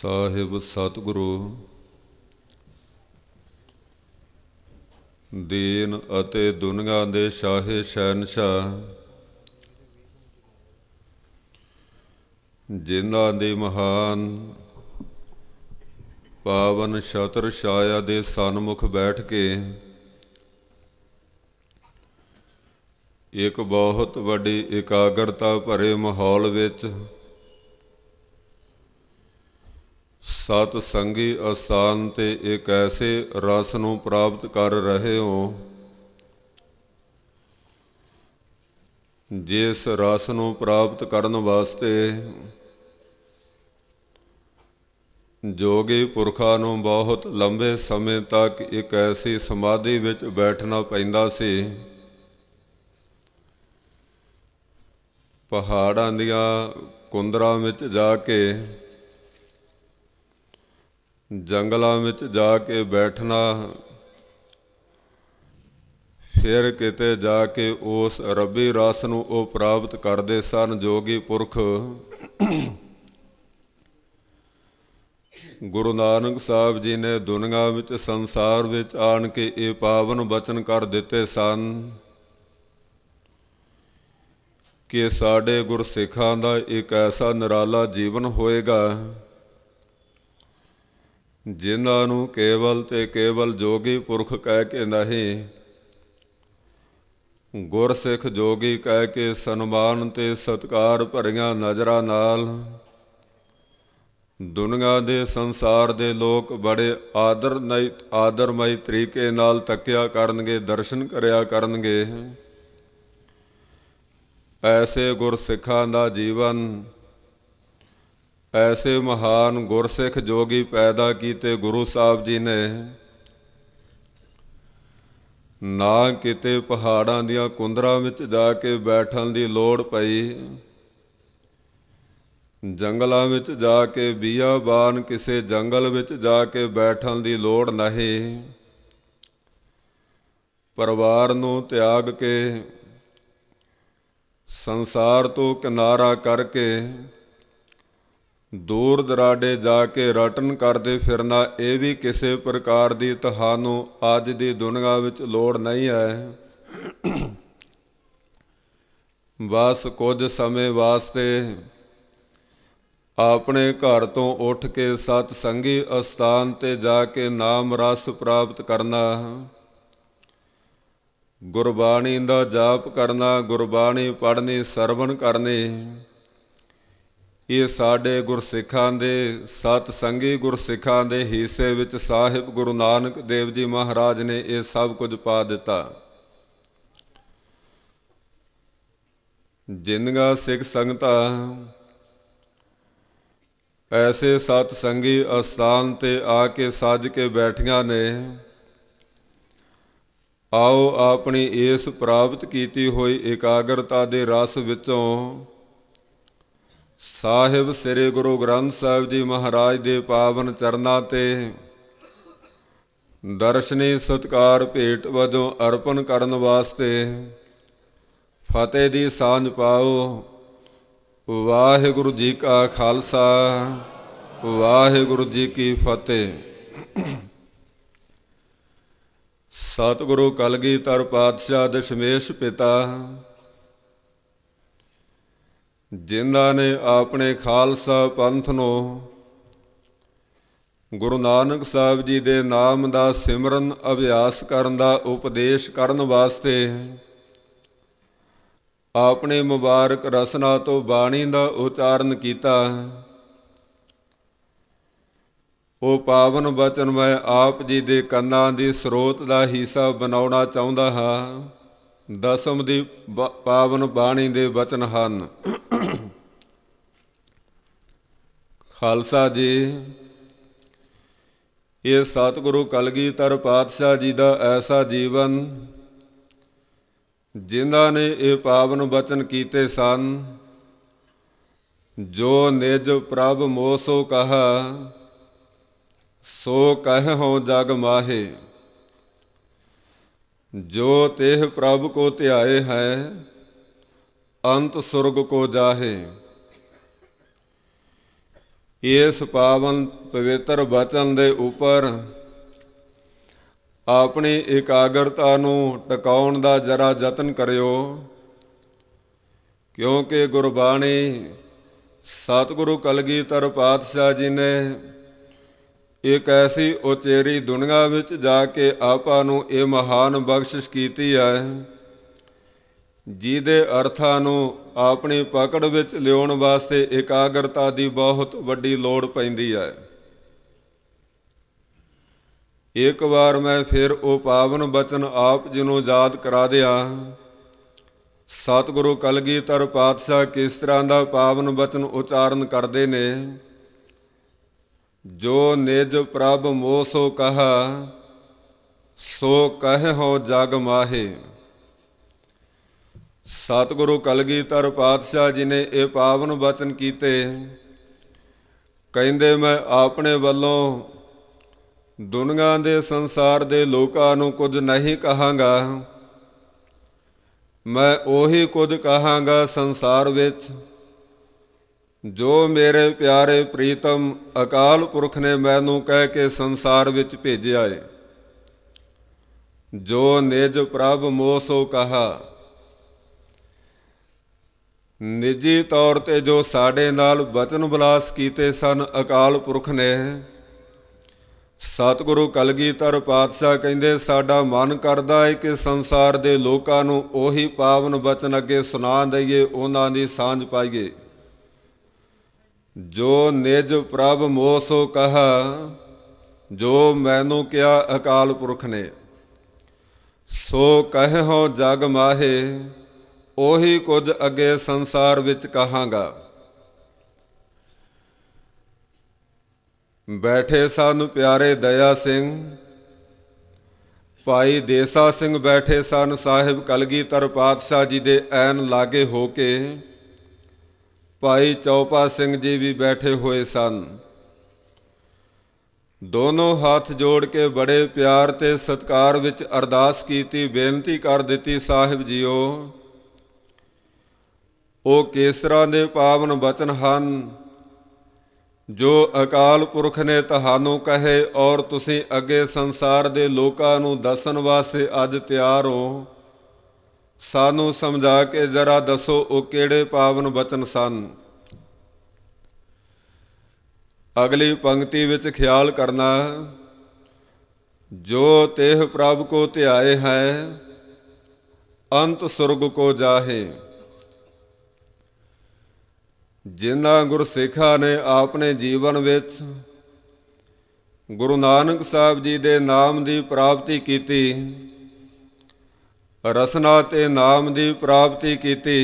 ਸਾਹਿਬ ਸਤਿਗੁਰੂ ਦੇਨ ਅਤੇ ਦੁਨੀਆ ਦੇ ਸ਼ਾਹੇ ਸ਼ਹਿਨशाह ਜਿਨ੍ਹਾਂ ਦੇ ਮਹਾਨ ਪਾਵਨ ਛਤਰ ਛਾਇਆ ਦੇ ਸਨਮੁਖ ਬੈਠ ਕੇ ਇੱਕ ਬਹੁਤ ਵੱਡੀ ਇਕਾਗਰਤਾ ਭਰੇ ਮਾਹੌਲ ਵਿੱਚ ਸਤ ਸੰਗੀ ਅਸਾਨ ਤੇ ਇੱਕ ਐਸੇ ਰਸ ਨੂੰ ਪ੍ਰਾਪਤ ਕਰ ਰਹੇ ਹੋ ਜਿਸ ਰਸ ਨੂੰ ਪ੍ਰਾਪਤ ਕਰਨ ਵਾਸਤੇ ਜੋਗੀ ਪੁਰਖਾ ਨੂੰ ਬਹੁਤ ਲੰਬੇ ਸਮੇਂ ਤੱਕ ਇੱਕ ਐਸੀ ਸਮਾਧੀ ਵਿੱਚ ਬੈਠਣਾ ਪੈਂਦਾ ਸੀ ਪਹਾੜਾਂ ਦੀਆਂ ਕੁੰਦਰਾ ਵਿੱਚ ਜਾ ਕੇ ਜੰਗਲਾਂ ਵਿੱਚ ਜਾ ਕੇ ਬੈਠਣਾ ਫਿਰ ਕਿਤੇ ਜਾ ਕੇ ਉਸ ਰੱਬੀ ਰਸ ਨੂੰ ਉਹ ਪ੍ਰਾਪਤ ਕਰਦੇ ਸਨ ਜੋਗੀ ਪੁਰਖ ਗੁਰੂ ਨਾਨਕ ਸਾਹਿਬ ਜੀ ਨੇ ਦੁਨੀਆ ਵਿੱਚ ਸੰਸਾਰ ਵਿੱਚ ਆਣ ਕੇ ਇਹ ਪਾਵਨ ਬਚਨ ਕਰ ਦਿੱਤੇ ਸਨ ਕਿ ਸਾਡੇ ਗੁਰਸਿੱਖਾਂ ਦਾ ਇੱਕ ਐਸਾ ਨਿਰਾਲਾ ਜੀਵਨ ਹੋਏਗਾ ਜਿਨ੍ਹਾਂ ਨੂੰ ਕੇਵਲ ਤੇ ਕੇਵਲ ਜੋਗੀ ਪੁਰਖ ਕਹਿ ਕੇ ਨਹੀਂ ਗੁਰਸਿੱਖ ਜੋਗੀ ਕਹਿ ਕੇ ਸਨਮਾਨ ਤੇ ਸਤਕਾਰ ਭਰੀਆਂ ਨਜ਼ਰਾਂ ਨਾਲ ਦੁਨੀਆ ਦੇ ਸੰਸਾਰ ਦੇ ਲੋਕ ਬੜੇ ਆਦਰ ਆਦਰਮਈ ਤਰੀਕੇ ਨਾਲ ਤੱਕਿਆ ਕਰਨਗੇ ਦਰਸ਼ਨ ਕਰਿਆ ਕਰਨਗੇ ਐਸੇ ਗੁਰਸਿੱਖਾਂ ਦਾ ਜੀਵਨ ਐਸੇ ਮਹਾਨ ਗੁਰਸਿੱਖ ਜੋਗੀ ਪੈਦਾ ਕੀਤੇ ਗੁਰੂ ਸਾਹਿਬ ਜੀ ਨੇ ਨਾ ਕਿਤੇ ਪਹਾੜਾਂ ਦੀਆਂ ਕੁੰਦਰਾਂ ਵਿੱਚ ਜਾ ਕੇ ਬੈਠਣ ਦੀ ਲੋੜ ਪਈ ਜੰਗਲਾਂ ਵਿੱਚ ਜਾ ਕੇ ਬੀਆਬਾਨ ਕਿਸੇ ਜੰਗਲ ਵਿੱਚ ਜਾ ਕੇ ਬੈਠਣ ਦੀ ਲੋੜ ਨਹੀਂ ਪਰਿਵਾਰ ਨੂੰ ਤਿਆਗ ਕੇ ਸੰਸਾਰ ਤੋਂ ਕਿਨਾਰਾ ਕਰਕੇ ਦੂਰ ਦਰਾਡੇ ਜਾ ਕੇ ਰਟਨ ਕਰਦੇ ਫਿਰਨਾ ਇਹ ਵੀ ਕਿਸੇ ਪ੍ਰਕਾਰ ਦੀ ਤੁਹਾਨੂੰ ਅੱਜ ਦੀ ਦੁਨੀਆ ਵਿੱਚ ਲੋੜ ਨਹੀਂ ਹੈ ਬਸ ਕੁਝ ਸਮੇਂ ਵਾਸਤੇ ਆਪਣੇ ਘਰ ਤੋਂ ਉੱਠ ਕੇ ਸਤ ਸੰਗੀ ਅਸਥਾਨ ਤੇ ਜਾ ਕੇ ਨਾਮ ਰਸ ਪ੍ਰਾਪਤ ਕਰਨਾ ਗੁਰਬਾਣੀ ਦਾ ਜਾਪ ਕਰਨਾ ਗੁਰਬਾਣੀ ਪੜ੍ਹਨੀ ਸਰਵਣ ਕਰਨੀ ਇਹ ਸਾਡੇ ਗੁਰਸਿੱਖਾਂ ਦੇ ਸਤ ਸੰਗੀ ਗੁਰਸਿੱਖਾਂ ਦੇ ਹਿੱਸੇ ਵਿੱਚ ਸਾਹਿਬ ਗੁਰੂ ਨਾਨਕ ਦੇਵ ਜੀ ਮਹਾਰਾਜ ਨੇ ਇਹ ਸਭ ਕੁਝ ਪਾ ਦਿੱਤਾ ਜਿੰਨਗਾ ਸਿੱਖ ਸੰਗਤਾਂ ਐਸੇ ਸਤ ਸੰਗੀ ਅਸਥਾਨ ਤੇ ਆ ਕੇ ਸੱਜ ਕੇ ਬੈਠੀਆਂ ਨੇ ਆਓ ਆਪਣੀ ਇਸ ਪ੍ਰਾਪਤ ਕੀਤੀ ਹੋਈ ਇਕਾਗਰਤਾ ਦੇ ਰਸ ਵਿੱਚੋਂ ਸਾਹਿਬ ਸ੍ਰੀ ਗੁਰੂ ਗ੍ਰੰਥ ਸਾਹਿਬ ਜੀ ਮਹਾਰਾਜ ਦੇ ਪਾਵਨ ਚਰਨਾਂ ਤੇ ਦਰਸ਼ਨੀ ਸਤਕਾਰ ਭੇਟ ਵਜੋਂ ਅਰਪਣ ਕਰਨ ਵਾਸਤੇ ਫਤਿਹ ਦੀ ਸਾਂਝ ਪਾਓ ਵਾਹਿਗੁਰੂ ਜੀ ਕਾ ਖਾਲਸਾ ਵਾਹਿਗੁਰੂ ਜੀ ਕੀ ਫਤਿਹ ਸਤਿਗੁਰੂ ਕਲਗੀਧਰ ਪਾਤਸ਼ਾਹ ਦਸ਼ਮੇਸ਼ ਪਿਤਾ ਜਿਨ੍ਹਾਂ ਨੇ ਆਪਣੇ ਖਾਲਸਾ ਪੰਥ ਨੂੰ ਗੁਰੂ ਨਾਨਕ ਸਾਹਿਬ ਜੀ ਦੇ ਨਾਮ ਦਾ ਸਿਮਰਨ ਅਭਿਆਸ ਕਰਨ ਦਾ ਉਪਦੇਸ਼ ਕਰਨ ਵਾਸਤੇ ਆਪਣੇ ਮੁਬਾਰਕ ਰਸਨਾ ਤੋਂ ਬਾਣੀ ਦਾ ਉਚਾਰਨ ਕੀਤਾ ਉਹ ਪਾਵਨ ਬਚਨ ਮੈਂ ਆਪ ਜੀ ਦੇ ਕੰਨਾਂ ਦੀ ਸਰੋਤ ਦਾ ਹਿੱਸਾ ਬਣਾਉਣਾ ਚਾਹੁੰਦਾ ਹਾਂ ਦਸਮ ਦੀ ਪਾਵਨ ਬਾਣੀ ਦੇ ਬਚਨ ਹਨ ਖਾਲਸਾ ਜੀ ਇਹ ਸਤਿਗੁਰੂ ਕਲਗੀਧਰ ਪਾਤਸ਼ਾਹ ਜੀ ਦਾ ਐਸਾ ਜੀਵਨ ਜਿਨ੍ਹਾਂ ਨੇ ਇਹ ਪਾਵਨ ਬਚਨ ਕੀਤੇ ਸਨ ਜੋ ਨਿਜ ਪ੍ਰਭ ਮੋਸੋ ਕਹਾ ਸੋ ਕਹਿਉ ਜਗ ਮਾਹੇ ਜੋ ਤੇਹ ਪ੍ਰਭ ਕੋ ਧਿਆਏ ਹੈ ਅੰਤ ਸੁਰਗ ਕੋ ਜਾਹੇ ਇਸ ਪਾਵਨ ਪਵਿੱਤਰ ਬਚਨ ਦੇ ਉੱਪਰ ਆਪਣੀ ਇਕਾਗਰਤਾ ਨੂੰ ਟਿਕਾਉਣ ਦਾ ਜਰਾ ਯਤਨ ਕਰਿਓ ਕਿਉਂਕਿ ਗੁਰਬਾਣੀ ਸਤਿਗੁਰੂ ਕਲਗੀਧਰ ਪਾਤਸ਼ਾਹ ਜੀ ਨੇ ਇੱਕ ਐਸੀ ਉਚੇਰੀ ਦੁਨੀਆ ਵਿੱਚ ਜਾ ਕੇ ਆਪਾਂ ਨੂੰ ਇਹ ਮਹਾਨ ਬਖਸ਼ਿਸ਼ ਕੀਤੀ ਹੈ ਜਿਹਦੇ ਅਰਥਾਂ ਨੂੰ ਆਪਣੀ ਪਕੜ ਵਿੱਚ ਲਿਆਉਣ ਵਾਸਤੇ ਇਕਾਗਰਤਾ ਦੀ ਬਹੁਤ ਵੱਡੀ ਲੋੜ ਪੈਂਦੀ ਹੈ ਇੱਕ ਵਾਰ ਮੈਂ ਫਿਰ ਉਹ ਪਾਵਨ ਬਚਨ ਆਪ ਜੀ ਨੂੰ ਯਾਦ ਕਰਾ ਦਿਆ ਸਤਿਗੁਰੂ ਕਲਗੀਧਰ ਪਾਤਸ਼ਾਹ ਕਿਸ ਤਰ੍ਹਾਂ ਦਾ ਪਾਵਨ ਬਚਨ ਉਚਾਰਨ ਕਰਦੇ ਨੇ ਜੋ ਨਿਜ ਪ੍ਰਭ ਮੋਸੋ ਕਹਾ ਸੋ ਕਹਿ ਹੋ ਜਗ ਮਾਹੇ ਸਤਿਗੁਰੂ ਕਲਗੀਧਰ ਪਾਤਸ਼ਾਹ ਜੀ ਨੇ ਇਹ ਪਾਵਨ ਬਚਨ ਕੀਤੇ ਕਹਿੰਦੇ ਮੈਂ ਆਪਣੇ ਵੱਲੋਂ ਦੁਨੀਆਂ ਦੇ ਸੰਸਾਰ ਦੇ ਲੋਕਾਂ ਨੂੰ ਕੁਝ ਨਹੀਂ ਕਹਾਂਗਾ ਮੈਂ ਉਹੀ ਕੁਝ ਕਹਾਂਗਾ ਸੰਸਾਰ ਵਿੱਚ ਜੋ ਮੇਰੇ ਪਿਆਰੇ ਪ੍ਰੀਤਮ ਅਕਾਲ ਪੁਰਖ ਨੇ ਮੈਨੂੰ ਕਹਿ ਕੇ ਸੰਸਾਰ ਵਿੱਚ ਭੇਜਿਆ ਏ ਜੋ ਨਿਜ ਪ੍ਰਭ ਮੋਸੋ ਕਹਾ ਨਿੱਜੀ ਤੌਰ ਤੇ ਜੋ ਸਾਡੇ ਨਾਲ ਵਚਨ ਬਲਾਸ ਕੀਤੇ ਸਨ ਅਕਾਲ ਪੁਰਖ ਨੇ ਸਤਿਗੁਰੂ ਕਲਗੀਧਰ ਪਾਤਸ਼ਾਹ ਕਹਿੰਦੇ ਸਾਡਾ ਮਨ ਕਰਦਾ ਹੈ ਕਿ ਸੰਸਾਰ ਦੇ ਲੋਕਾਂ ਨੂੰ ਉਹੀ ਪਾਵਨ ਬਚਨ ਅੱਗੇ ਸੁਣਾ ਦਈਏ ਉਹਨਾਂ ਦੀ ਸਾਂਝ ਪਾਈਏ ਜੋ ਨਿਜ ਪ੍ਰਭ ਮੋਸੋ ਕਹਾ ਜੋ ਮੈਨੂੰ ਕਿਹਾ ਅਕਾਲ ਪੁਰਖ ਨੇ ਸੋ ਕਹਿ ਹੋ ਜਗ ਮਾਹੇ ਉਹੀ ਕੁਝ ਅੱਗੇ ਸੰਸਾਰ ਵਿੱਚ ਕਹਾਂਗਾ ਬੈਠੇ ਸਨ ਪਿਆਰੇ ਦਇਆ ਸਿੰਘ ਭਾਈ ਦੇਸਾ ਸਿੰਘ ਬੈਠੇ ਸਨ ਸਾਹਿਬ ਕਲਗੀਧਰ ਪਾਤਸ਼ਾਹ ਜੀ ਦੇ ਐਨ ਲਾਗੇ ਹੋ ਕੇ ਭਾਈ ਚੌਪਾ ਸਿੰਘ ਜੀ ਵੀ ਬੈਠੇ ਹੋਏ ਸਨ ਦੋਨੋਂ ਹੱਥ ਜੋੜ ਕੇ ਬੜੇ ਪਿਆਰ ਤੇ ਸਤਕਾਰ ਵਿੱਚ ਅਰਦਾਸ ਕੀਤੀ ਬੇਨਤੀ ਕਰ ਦਿੱਤੀ ਸਾਹਿਬ ਜੀਓ ਉਹ ਕੇਸਰਾਂ ਦੇ ਪਾਵਨ ਬਚਨ ਹਨ ਜੋ ਅਕਾਲ ਪੁਰਖ ਨੇ ਤੁਹਾਨੂੰ ਕਹੇ ਔਰ ਤੁਸੀਂ ਅੱਗੇ ਸੰਸਾਰ ਦੇ ਲੋਕਾਂ ਨੂੰ ਦੱਸਣ ਵਾਸਤੇ ਅੱਜ ਤਿਆਰ ਹੋ ਸਾਨੂੰ ਸਮਝਾ ਕੇ ਜ਼ਰਾ ਦੱਸੋ ਉਹ ਕਿਹੜੇ ਪਾਵਨ ਬਚਨ ਸਨ ਅਗਲੀ ਪੰਕਤੀ ਵਿੱਚ ਖਿਆਲ ਕਰਨਾ ਜੋ ਤੇਹ ਪ੍ਰਭ ਕੋ ਧਿਆਏ ਹੈ ਅੰਤ ਸੁਰਗ ਕੋ ਜਾਹੇ ਜਿਨ੍ਹਾਂ ਗੁਰਸਿੱਖਾਂ ਨੇ ਆਪਣੇ ਜੀਵਨ ਵਿੱਚ ਗੁਰੂ ਨਾਨਕ ਸਾਹਿਬ ਜੀ ਦੇ ਨਾਮ ਦੀ ਪ੍ਰਾਪਤੀ ਕੀਤੀ ਰਸਨਾ ਤੇ ਨਾਮ ਦੀ ਪ੍ਰਾਪਤੀ ਕੀਤੀ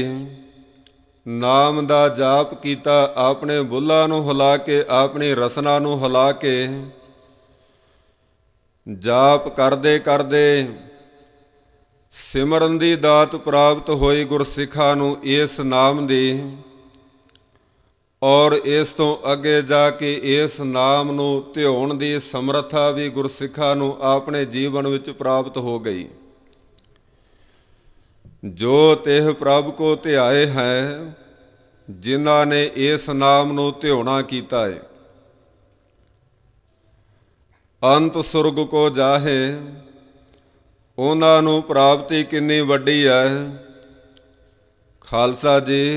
ਨਾਮ ਦਾ ਜਾਪ ਕੀਤਾ ਆਪਣੇ ਬੁੱਲਾ ਨੂੰ ਹਿਲਾ ਕੇ ਆਪਣੀ ਰਸਨਾ ਨੂੰ ਹਿਲਾ ਕੇ ਜਾਪ ਕਰਦੇ ਕਰਦੇ ਸਿਮਰਨ ਦੀ ਦਾਤ ਪ੍ਰਾਪਤ ਹੋਈ ਗੁਰਸਿੱਖਾਂ ਨੂੰ ਇਸ ਨਾਮ ਦੀ ਔਰ ਇਸ ਤੋਂ ਅੱਗੇ ਜਾ ਕੇ ਇਸ ਨਾਮ ਨੂੰ ਧਿਉਣ ਦੀ ਸਮਰੱਥਾ ਵੀ ਗੁਰਸਿੱਖਾਂ ਨੂੰ ਆਪਣੇ ਜੀਵਨ ਵਿੱਚ ਪ੍ਰਾਪਤ ਹੋ ਗਈ ਜੋ ਤਿਹ ਪ੍ਰਭ ਕੋ ਧਿਆਏ ਹੈ ਜਿਨ੍ਹਾਂ ਨੇ ਇਸ ਨਾਮ ਨੂੰ ਧਿਉਣਾ ਕੀਤਾ ਹੈ ਅੰਤ ਸੁਰਗ ਕੋ ਜਾਹੇ ਉਹਨਾਂ ਨੂੰ ਪ੍ਰਾਪਤੀ ਕਿੰਨੀ ਵੱਡੀ ਹੈ ਖਾਲਸਾ ਜੀ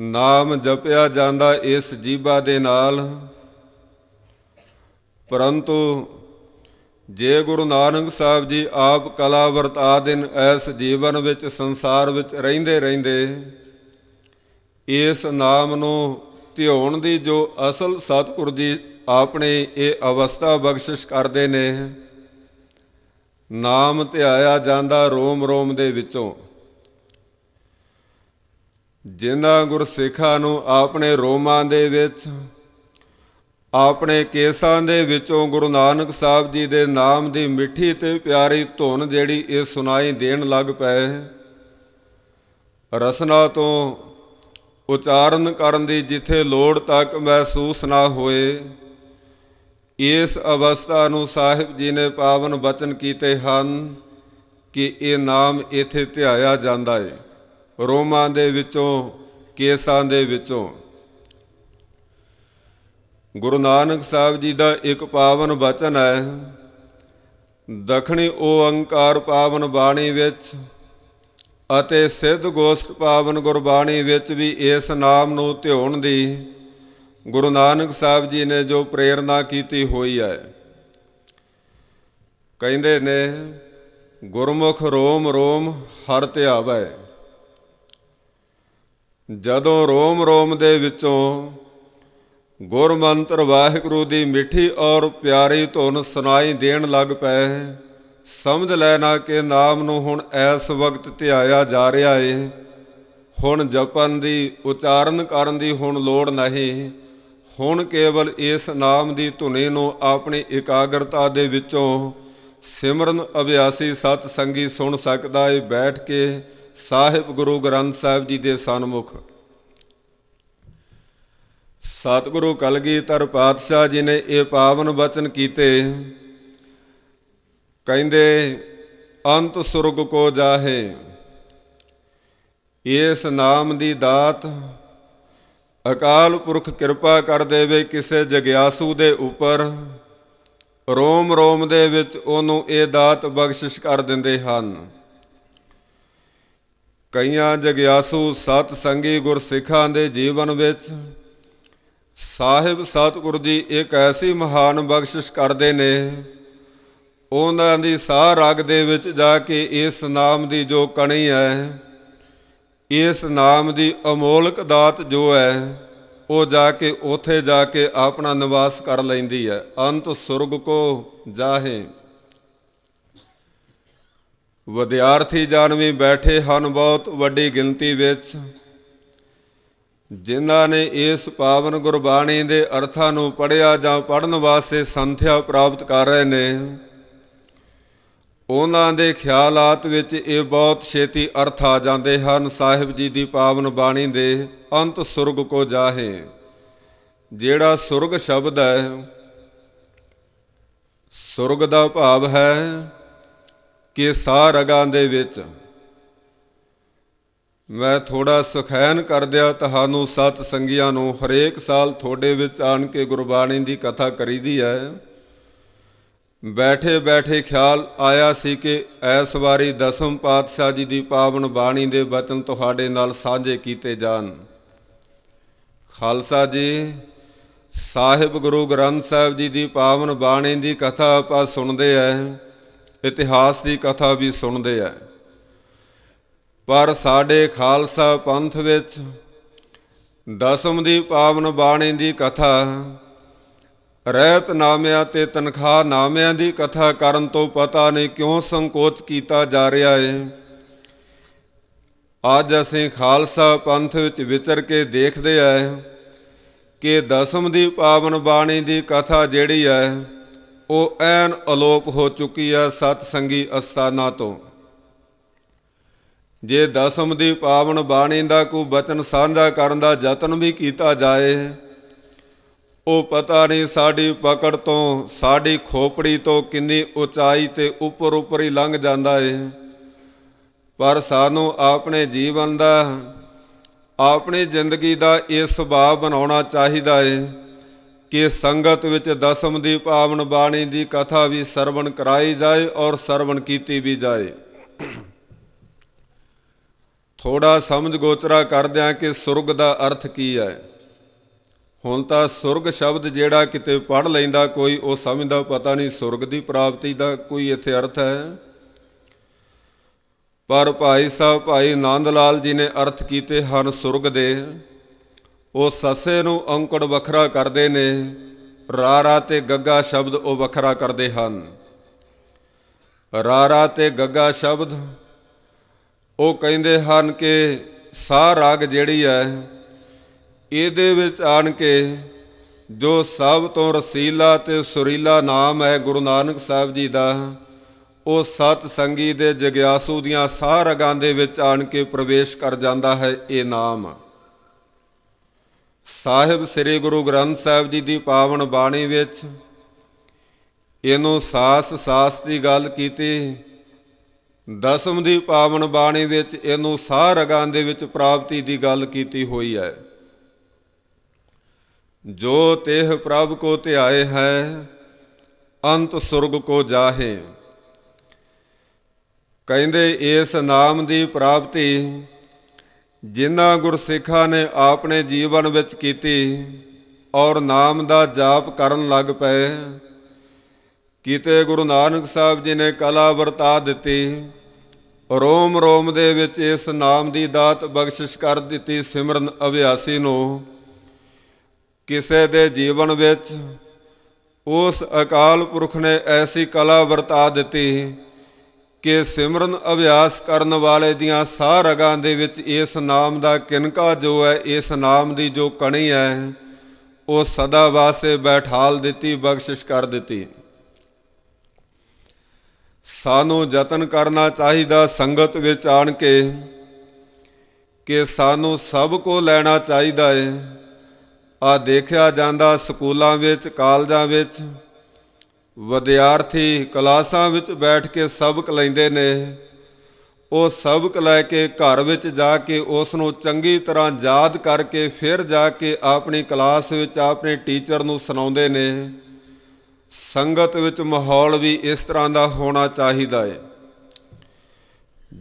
ਨਾਮ ਜਪਿਆ ਜਾਂਦਾ ਇਸ ਜੀਬਾ ਦੇ ਨਾਲ ਪਰੰਤੂ ਜੇ ਗੁਰੂ ਨਾਨਕ ਸਾਹਿਬ ਜੀ ਆਪ ਕਲਾ ਵਰਤਾ ਦਿਨ ਐਸ ਜੀਵਨ ਵਿੱਚ ਸੰਸਾਰ ਵਿੱਚ ਰਹਿੰਦੇ ਰਹਿੰਦੇ ਇਸ ਨਾਮ ਨੂੰ ਧਿਆਉਣ ਦੀ ਜੋ ਅਸਲ ਸਤਿਗੁਰ ਜੀ ਆਪਣੇ ਇਹ ਅਵਸਥਾ ਬਖਸ਼ਿਸ਼ ਕਰਦੇ ਨੇ ਨਾਮ ਧਿਆਇਆ ਜਾਂਦਾ ਰੋਮ ਰੋਮ ਦੇ ਵਿੱਚੋਂ ਜਿਨ੍ਹਾਂ ਗੁਰਸਿੱਖਾਂ ਨੂੰ ਆਪਣੇ ਰੋਮਾਂ ਦੇ ਵਿੱਚ ਆਪਣੇ ਕੇਸਾਂ ਦੇ ਵਿੱਚੋਂ ਗੁਰੂ ਨਾਨਕ ਸਾਹਿਬ ਜੀ ਦੇ ਨਾਮ ਦੀ ਮਿੱਠੀ ਤੇ ਪਿਆਰੀ ਧੁਨ ਜਿਹੜੀ ਇਹ ਸੁਣਾਈ ਦੇਣ ਲੱਗ ਪਏ ਰਸਨਾ ਤੋਂ ਉਚਾਰਨ ਕਰਨ ਦੀ ਜਿੱਥੇ ਲੋੜ ਤੱਕ ਮਹਿਸੂਸ ਨਾ ਹੋਏ ਇਸ ਅਵਸਥਾ ਨੂੰ ਸਾਹਿਬ ਜੀ ਨੇ ਪਾਵਨ ਬਚਨ ਕੀਤੇ ਹਨ ਕਿ ਇਹ ਨਾਮ ਇਥੇ ਧਿਆਇਆ ਜਾਂਦਾ ਹੈ ਰੋਮਾਂ ਦੇ ਵਿੱਚੋਂ ਕੇਸਾਂ ਦੇ ਵਿੱਚੋਂ ਗੁਰੂ ਨਾਨਕ ਸਾਹਿਬ ਜੀ ਦਾ ਇੱਕ ਪਾਵਨ ਬਚਨ ਹੈ ਦਖਣੀ ਓੰਕਾਰ ਪਾਵਨ ਬਾਣੀ ਵਿੱਚ ਅਤੇ ਸਿੱਧ ਗੋਸ਼ਟ ਪਾਵਨ ਗੁਰਬਾਣੀ ਵਿੱਚ ਵੀ ਇਸ ਨਾਮ ਨੂੰ ਧਿਉਣ ਦੀ ਗੁਰੂ ਨਾਨਕ ਸਾਹਿਬ ਜੀ ਨੇ ਜੋ ਪ੍ਰੇਰਣਾ ਕੀਤੀ ਹੋਈ ਹੈ ਕਹਿੰਦੇ ਨੇ ਗੁਰਮੁਖ ਰੋਮ ਰੋਮ ਹਰ ਧਿਆਵੈ ਜਦੋਂ ਰੋਮ ਰੋਮ ਦੇ ਵਿੱਚੋਂ ਗੁਰਮੰਤਰ ਵਾਹਿਗੁਰੂ ਦੀ ਮਿੱਠੀ ਔਰ ਪਿਆਰੀ ਧੁਨ ਸੁਣਾਈ ਦੇਣ ਲੱਗ ਪਏ ਸਮਝ ਲੈ ਨਾ ਕਿ ਨਾਮ ਨੂੰ ਹੁਣ ਐਸ ਵਕਤ ਧਿਆਇਆ ਜਾ ਰਿਹਾ ਏ ਹੁਣ ਜਪਨ ਦੀ ਉਚਾਰਨ ਕਰਨ ਦੀ ਹੁਣ ਲੋੜ ਨਹੀਂ ਹੁਣ ਕੇਵਲ ਇਸ ਨਾਮ ਦੀ ਧੁਨੀ ਨੂੰ ਆਪਣੀ ਇਕਾਗਰਤਾ ਦੇ ਵਿੱਚੋਂ ਸਿਮਰਨ ਅਭਿਆਸੀ ਸਤ ਸੰਗੀ ਸੁਣ ਸਕਦਾ ਏ ਬੈਠ ਕੇ ਸਾਹਿਬ ਗੁਰੂ ਗ੍ਰੰਥ ਸਾਹਿਬ ਜੀ ਦੇ ਸਨਮੁਖ ਸਤਿਗੁਰੂ ਕਲਗੀਧਰ ਪਾਤਸ਼ਾਹ ਜੀ ਨੇ ਇਹ ਪਾਵਨ ਬਚਨ ਕੀਤੇ ਕਹਿੰਦੇ ਅੰਤ ਸੁਰਗ ਕੋ ਜਾਹੇ ਇਸ ਨਾਮ ਦੀ ਦਾਤ ਅਕਾਲ ਪੁਰਖ ਕਿਰਪਾ ਕਰ ਦੇਵੇ ਕਿਸੇ ਜਗਿਆਸੂ ਦੇ ਉੱਪਰ ਰੋਮ ਰੋਮ ਦੇ ਵਿੱਚ ਉਹਨੂੰ ਇਹ ਦਾਤ ਬਖਸ਼ਿਸ਼ ਕਰ ਦਿੰਦੇ ਹਨ ਕਈਆਂ ਜਗਿਆਸੂ ਸਤ ਸੰਗੀ ਗੁਰ ਸਿੱਖਾਂ ਦੇ ਜੀਵਨ ਵਿੱਚ ਸਾਹਿਬ ਸਤਗੁਰੂ ਜੀ ਇੱਕ ਐਸੀ ਮਹਾਨ ਬਖਸ਼ਿਸ਼ ਕਰਦੇ ਨੇ ਉਹਨਾਂ ਦੀ ਸਾਹ ਰਗ ਦੇ ਵਿੱਚ ਜਾ ਕੇ ਇਸ ਨਾਮ ਦੀ ਜੋ ਕਣੀ ਹੈ ਇਸ ਨਾਮ ਦੀ ਅਮੋਲਕ ਦਾਤ ਜੋ ਹੈ ਉਹ ਜਾ ਕੇ ਉਥੇ ਜਾ ਕੇ ਆਪਣਾ ਨਿਵਾਸ ਕਰ ਲੈਂਦੀ ਹੈ ਅੰਤ ਸੁਰਗ ਕੋ ਜਾਹੇ ਵਿਦਿਆਰਥੀ ਜਾਨਵੀ ਬੈਠੇ ਹਨ ਬਹੁਤ ਵੱਡੀ ਗਿਣਤੀ ਵਿੱਚ ਜਿਨ੍ਹਾਂ ਨੇ ਇਸ ਪਾਵਨ ਗੁਰਬਾਣੀ ਦੇ ਅਰਥਾਂ ਨੂੰ ਪੜਿਆ ਜਾਂ ਪੜਨ ਵਾਸਤੇ ਸੰਥਿਆ ਪ੍ਰਾਪਤ ਕਰ ਰਹੇ ਨੇ ਉਹਨਾਂ ਦੇ ਖਿਆਲਾਤ ਵਿੱਚ ਇਹ ਬਹੁਤ ਛੇਤੀ ਅਰਥ ਆ ਜਾਂਦੇ ਹਨ ਸਾਹਿਬ ਜੀ ਦੀ ਪਾਵਨ ਬਾਣੀ ਦੇ ਅੰਤ ਸੁਰਗ ਕੋ ਜਾਹੇ ਜਿਹੜਾ ਸੁਰਗ ਸ਼ਬਦ ਹੈ ਸੁਰਗ ਦਾ ਭਾਵ ਹੈ ਕਿ ਸਾਹ ਰਗਾਂ ਦੇ ਵਿੱਚ ਮੈਂ ਥੋੜਾ ਸੁਖੈਨ ਕਰ ਦਿਆ ਤੁਹਾਨੂੰ ਸਤ ਸੰਗੀਆਂ ਨੂੰ ਹਰੇਕ ਸਾਲ ਤੁਹਾਡੇ ਵਿੱਚ ਆਣ ਕੇ ਗੁਰਬਾਣੀ ਦੀ ਕਥਾ ਕਰੀਦੀ ਹੈ ਬੈਠੇ ਬੈਠੇ ਖਿਆਲ ਆਇਆ ਸੀ ਕਿ ਐਸ ਵਾਰੀ ਦਸਮ ਪਾਤਸ਼ਾਹ ਜੀ ਦੀ ਪਾਵਨ ਬਾਣੀ ਦੇ ਬਚਨ ਤੁਹਾਡੇ ਨਾਲ ਸਾਂਝੇ ਕੀਤੇ ਜਾਣ ਖਾਲਸਾ ਜੀ ਸਾਹਿਬ ਗੁਰੂ ਗ੍ਰੰਥ ਸਾਹਿਬ ਜੀ ਦੀ ਪਾਵਨ ਬਾਣੀ ਦੀ ਕਥਾ ਆਪਾਂ ਸੁਣਦੇ ਆਂ ਇਤਿਹਾਸ ਦੀ ਕਥਾ ਵੀ ਸੁਣਦੇ ਆ ਪਰ ਸਾਡੇ ਖਾਲਸਾ ਪੰਥ ਵਿੱਚ ਦਸਮ ਦੀ ਪਾਵਨ ਬਾਣੀ ਦੀ ਕਥਾ ਰਹਿਤ ਨਾਮਿਆਂ ਤੇ ਤਨਖਾਹ ਨਾਮਿਆਂ ਦੀ ਕਥਾ ਕਰਨ ਤੋਂ ਪਤਾ ਨਹੀਂ ਕਿਉਂ ਸੰਕੋਚ ਕੀਤਾ ਜਾ ਰਿਹਾ ਏ ਅੱਜ ਅਸੀਂ ਖਾਲਸਾ ਪੰਥ ਵਿੱਚ ਵਿਚਰ ਕੇ ਦੇਖਦੇ ਆਏ ਕਿ ਦਸਮ ਦੀ ਪਾਵਨ ਬਾਣੀ ਦੀ ਕਥਾ ਜਿਹੜੀ ਹੈ ਉਹ ਐਨ ਅਲੋਪ ਹੋ ਚੁੱਕੀ ਹੈ ਸਤ ਸੰਗੀ ਅਸਥਾਨਾਂ ਤੋਂ ਜੇ ਦਸਮ ਦੀ ਪਾਵਨ ਬਾਣੀ ਦਾ ਕੋ ਬਚਨ ਸਾਂਝਾ ਕਰਨ ਦਾ ਯਤਨ ਵੀ ਕੀਤਾ ਜਾਏ ਉਹ ਪਤਾ ਨਹੀਂ ਸਾਡੀ ਪਕੜ ਤੋਂ ਸਾਡੀ ਖੋਪੜੀ ਤੋਂ ਕਿੰਨੀ ਉਚਾਈ ਤੇ ਉੱਪਰ ਉੱਪਰ ਹੀ ਲੰਘ ਜਾਂਦਾ ਏ ਪਰ ਸਾਨੂੰ ਆਪਣੇ ਜੀਵਨ ਦਾ ਆਪਣੀ ਜ਼ਿੰਦਗੀ ਦਾ ਇਹ ਸੁਭਾਅ ਬਣਾਉਣਾ ਚਾਹੀਦਾ ਏ ਕਿ ਸੰਗਤ ਵਿੱਚ ਦਸਮ ਦੀ ਪਾਵਨ ਬਾਣੀ ਦੀ ਕਥਾ ਵੀ ਸਰਵਣ ਕਰਾਈ ਜਾਏ ਔਰ ਸਰਵਣ ਕੀਤੀ ਵੀ ਜਾਏ ਥੋੜਾ ਸਮਝ ਗੋਚਰਾ ਕਰਦਿਆਂ ਕਿ ਸੁਰਗ ਦਾ ਅਰਥ ਕੀ ਹੈ ਹੁਣ ਤਾਂ ਸੁਰਗ ਸ਼ਬਦ ਜਿਹੜਾ ਕਿਤੇ ਪੜ ਲੈਂਦਾ ਕੋਈ ਉਹ ਸਮਝਦਾ ਪਤਾ ਨਹੀਂ ਸੁਰਗ ਦੀ ਪ੍ਰਾਪਤੀ ਦਾ ਕੋਈ ਇੱਥੇ ਅਰਥ ਹੈ ਪਰ ਭਾਈ ਸਾਹਿਬ ਭਾਈ ਆਨੰਦ ਲਾਲ ਜੀ ਨੇ ਅਰਥ ਕੀਤੇ ਹਨ ਸੁਰਗ ਦੇ ਉਹ ਸੱਸੇ ਨੂੰ ਔਂਕੜ ਵੱਖਰਾ ਕਰਦੇ ਨੇ ਰਾਰਾ ਤੇ ਗੱਗਾ ਸ਼ਬਦ ਉਹ ਵੱਖਰਾ ਕਰਦੇ ਹਨ ਰਾਰਾ ਤੇ ਗੱਗਾ ਸ਼ਬਦ ਉਹ ਕਹਿੰਦੇ ਹਨ ਕਿ ਸਾ ਰਾਗ ਜਿਹੜੀ ਹੈ ਇਹਦੇ ਵਿੱਚ ਆਣ ਕੇ ਜੋ ਸਭ ਤੋਂ ਰਸੀਲਾ ਤੇ ਸੁਰੀਲਾ ਨਾਮ ਹੈ ਗੁਰੂ ਨਾਨਕ ਸਾਹਿਬ ਜੀ ਦਾ ਉਹ ਸਤ ਸੰਗੀ ਦੇ ਜਗਿਆਸੂ ਦੀਆਂ ਸਾਹ ਰਗਾਂ ਦੇ ਵਿੱਚ ਆਣ ਕੇ ਪ੍ਰਵੇਸ਼ ਕਰ ਜਾਂਦਾ ਹੈ ਇਹ ਨਾਮ ਸਾਹਿਬ ਸ੍ਰੀ ਗੁਰੂ ਗ੍ਰੰਥ ਸਾਹਿਬ ਜੀ ਦੀ ਪਾਵਨ ਬਾਣੀ ਵਿੱਚ ਇਹਨੂੰ ਸਾਸ ਸਾਸ ਦੀ ਗੱਲ ਕੀਤੀ ਦਸਮ ਦੀ ਪਾਵਨ ਬਾਣੀ ਵਿੱਚ ਇਹਨੂੰ ਸਾਹ ਰਗਾਂ ਦੇ ਵਿੱਚ ਪ੍ਰਾਪਤੀ ਦੀ ਗੱਲ ਕੀਤੀ ਹੋਈ ਹੈ ਜੋ ਤੇਹ ਪ੍ਰਭ ਕੋ ਧਿਆਏ ਹੈ ਅੰਤ ਸੁਰਗ ਕੋ ਜਾਹੇ ਕਹਿੰਦੇ ਇਸ ਨਾਮ ਦੀ ਪ੍ਰਾਪਤੀ ਜਿਨ੍ਹਾਂ ਗੁਰਸਿੱਖਾਂ ਨੇ ਆਪਣੇ ਜੀਵਨ ਵਿੱਚ ਕੀਤੀ ਔਰ ਨਾਮ ਦਾ ਜਾਪ ਕਰਨ ਲੱਗ ਪਏ ਕਿਤੇ ਗੁਰੂ ਨਾਨਕ ਸਾਹਿਬ ਜੀ ਨੇ ਕਲਾ ਵਰਤਾ ਦਿੱਤੀ ਰੋਮ ਰੋਮ ਦੇ ਵਿੱਚ ਇਸ ਨਾਮ ਦੀ ਦਾਤ ਬਖਸ਼ਿਸ਼ ਕਰ ਦਿੱਤੀ ਸਿਮਰਨ ਅਭਿਆਸੀ ਨੂੰ ਕਿਸੇ ਦੇ ਜੀਵਨ ਵਿੱਚ ਉਸ ਅਕਾਲ ਪੁਰਖ ਨੇ ਐਸੀ ਕਲਾ ਵਰਤਾ ਦਿੱਤੀ ਕਿ ਸਿਮਰਨ ਅਭਿਆਸ ਕਰਨ ਵਾਲੇ ਦੀਆਂ ਸਾਰਗਾਂ ਰਗਾਂ ਦੇ ਵਿੱਚ ਇਸ ਨਾਮ ਦਾ ਕਿਨਕਾ ਜੋ ਹੈ ਇਸ ਨਾਮ ਦੀ ਜੋ ਕਣੀ ਹੈ ਉਹ ਸਦਾ ਵਾਸਤੇ ਬੈਠਾਲ ਦਿੱਤੀ ਬਖਸ਼ਿਸ਼ ਕਰ ਦਿੱਤੀ ਸਾਨੂੰ ਯਤਨ ਕਰਨਾ ਚਾਹੀਦਾ ਸੰਗਤ ਵਿੱਚ ਆਣ ਕੇ ਕਿ ਸਾਨੂੰ ਸਭ ਕੋ ਲੈਣਾ ਚਾਹੀਦਾ ਹੈ ਆ ਦੇਖਿਆ ਜਾਂਦਾ ਸਕੂਲਾਂ ਵਿੱਚ ਕਾਲਜਾਂ ਵਿੱਚ ਵਿਦਿਆਰਥੀ ਕਲਾਸਾਂ ਵਿੱਚ ਬੈਠ ਕੇ ਸਬਕ ਲੈਂਦੇ ਨੇ ਉਹ ਸਬਕ ਲੈ ਕੇ ਘਰ ਵਿੱਚ ਜਾ ਕੇ ਉਸ ਨੂੰ ਚੰਗੀ ਤਰ੍ਹਾਂ ਯਾਦ ਕਰਕੇ ਫਿਰ ਜਾ ਕੇ ਆਪਣੀ ਕਲਾਸ ਵਿੱਚ ਆਪਣੇ ਟੀਚਰ ਨੂੰ ਸੁਣਾਉਂਦੇ ਨੇ ਸੰਗਤ ਵਿੱਚ ਮਾਹੌਲ ਵੀ ਇਸ ਤਰ੍ਹਾਂ ਦਾ ਹੋਣਾ ਚਾਹੀਦਾ ਹੈ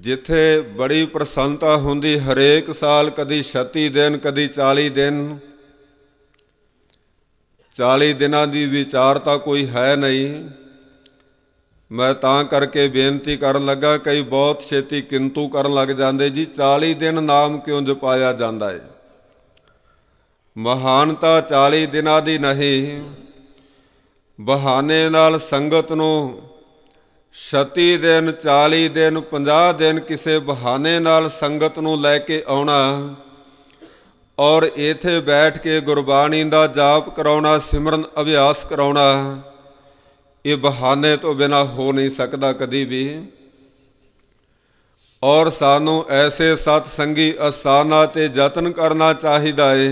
ਜਿੱਥੇ ਬੜੀ ਪ੍ਰਸੰਨਤਾ ਹੁੰਦੀ ਹਰੇਕ ਸਾਲ ਕਦੀ 36 ਦਿਨ ਕਦੀ 40 ਦਿਨ 40 ਦਿਨਾਂ ਦੀ ਵਿਚਾਰਤਾ ਕੋਈ ਹੈ ਨਹੀਂ ਮੈਂ ਤਾਂ ਕਰਕੇ ਬੇਨਤੀ ਕਰਨ ਲੱਗਾ ਕਈ ਬਹੁਤ ਛੇਤੀ ਕਿੰਤੂ ਕਰਨ ਲੱਗ ਜਾਂਦੇ ਜੀ 40 ਦਿਨ ਨਾਮ ਕਿਉਂ ਜਪਾਇਆ ਜਾਂਦਾ ਹੈ ਮਹਾਨਤਾ 40 ਦਿਨਾਂ ਦੀ ਨਹੀਂ ਬਹਾਨੇ ਨਾਲ ਸੰਗਤ ਨੂੰ ਸਤੀ ਦਿਨ 40 ਦਿਨ 50 ਦਿਨ ਕਿਸੇ ਬਹਾਨੇ ਨਾਲ ਸੰਗਤ ਨੂੰ ਲੈ ਕੇ ਆਉਣਾ ਔਰ ਇਥੇ ਬੈਠ ਕੇ ਗੁਰਬਾਣੀ ਦਾ ਜਾਪ ਕਰਾਉਣਾ ਸਿਮਰਨ ਅਭਿਆਸ ਕਰਾਉਣਾ ਇਹ ਬਹਾਨੇ ਤੋਂ ਬਿਨਾ ਹੋ ਨਹੀਂ ਸਕਦਾ ਕਦੀ ਵੀ ਔਰ ਸਾਨੂੰ ਐਸੇ ਸਤ ਸੰਗੀ ਅਸਾਨਾ ਤੇ ਯਤਨ ਕਰਨਾ ਚਾਹੀਦਾ ਏ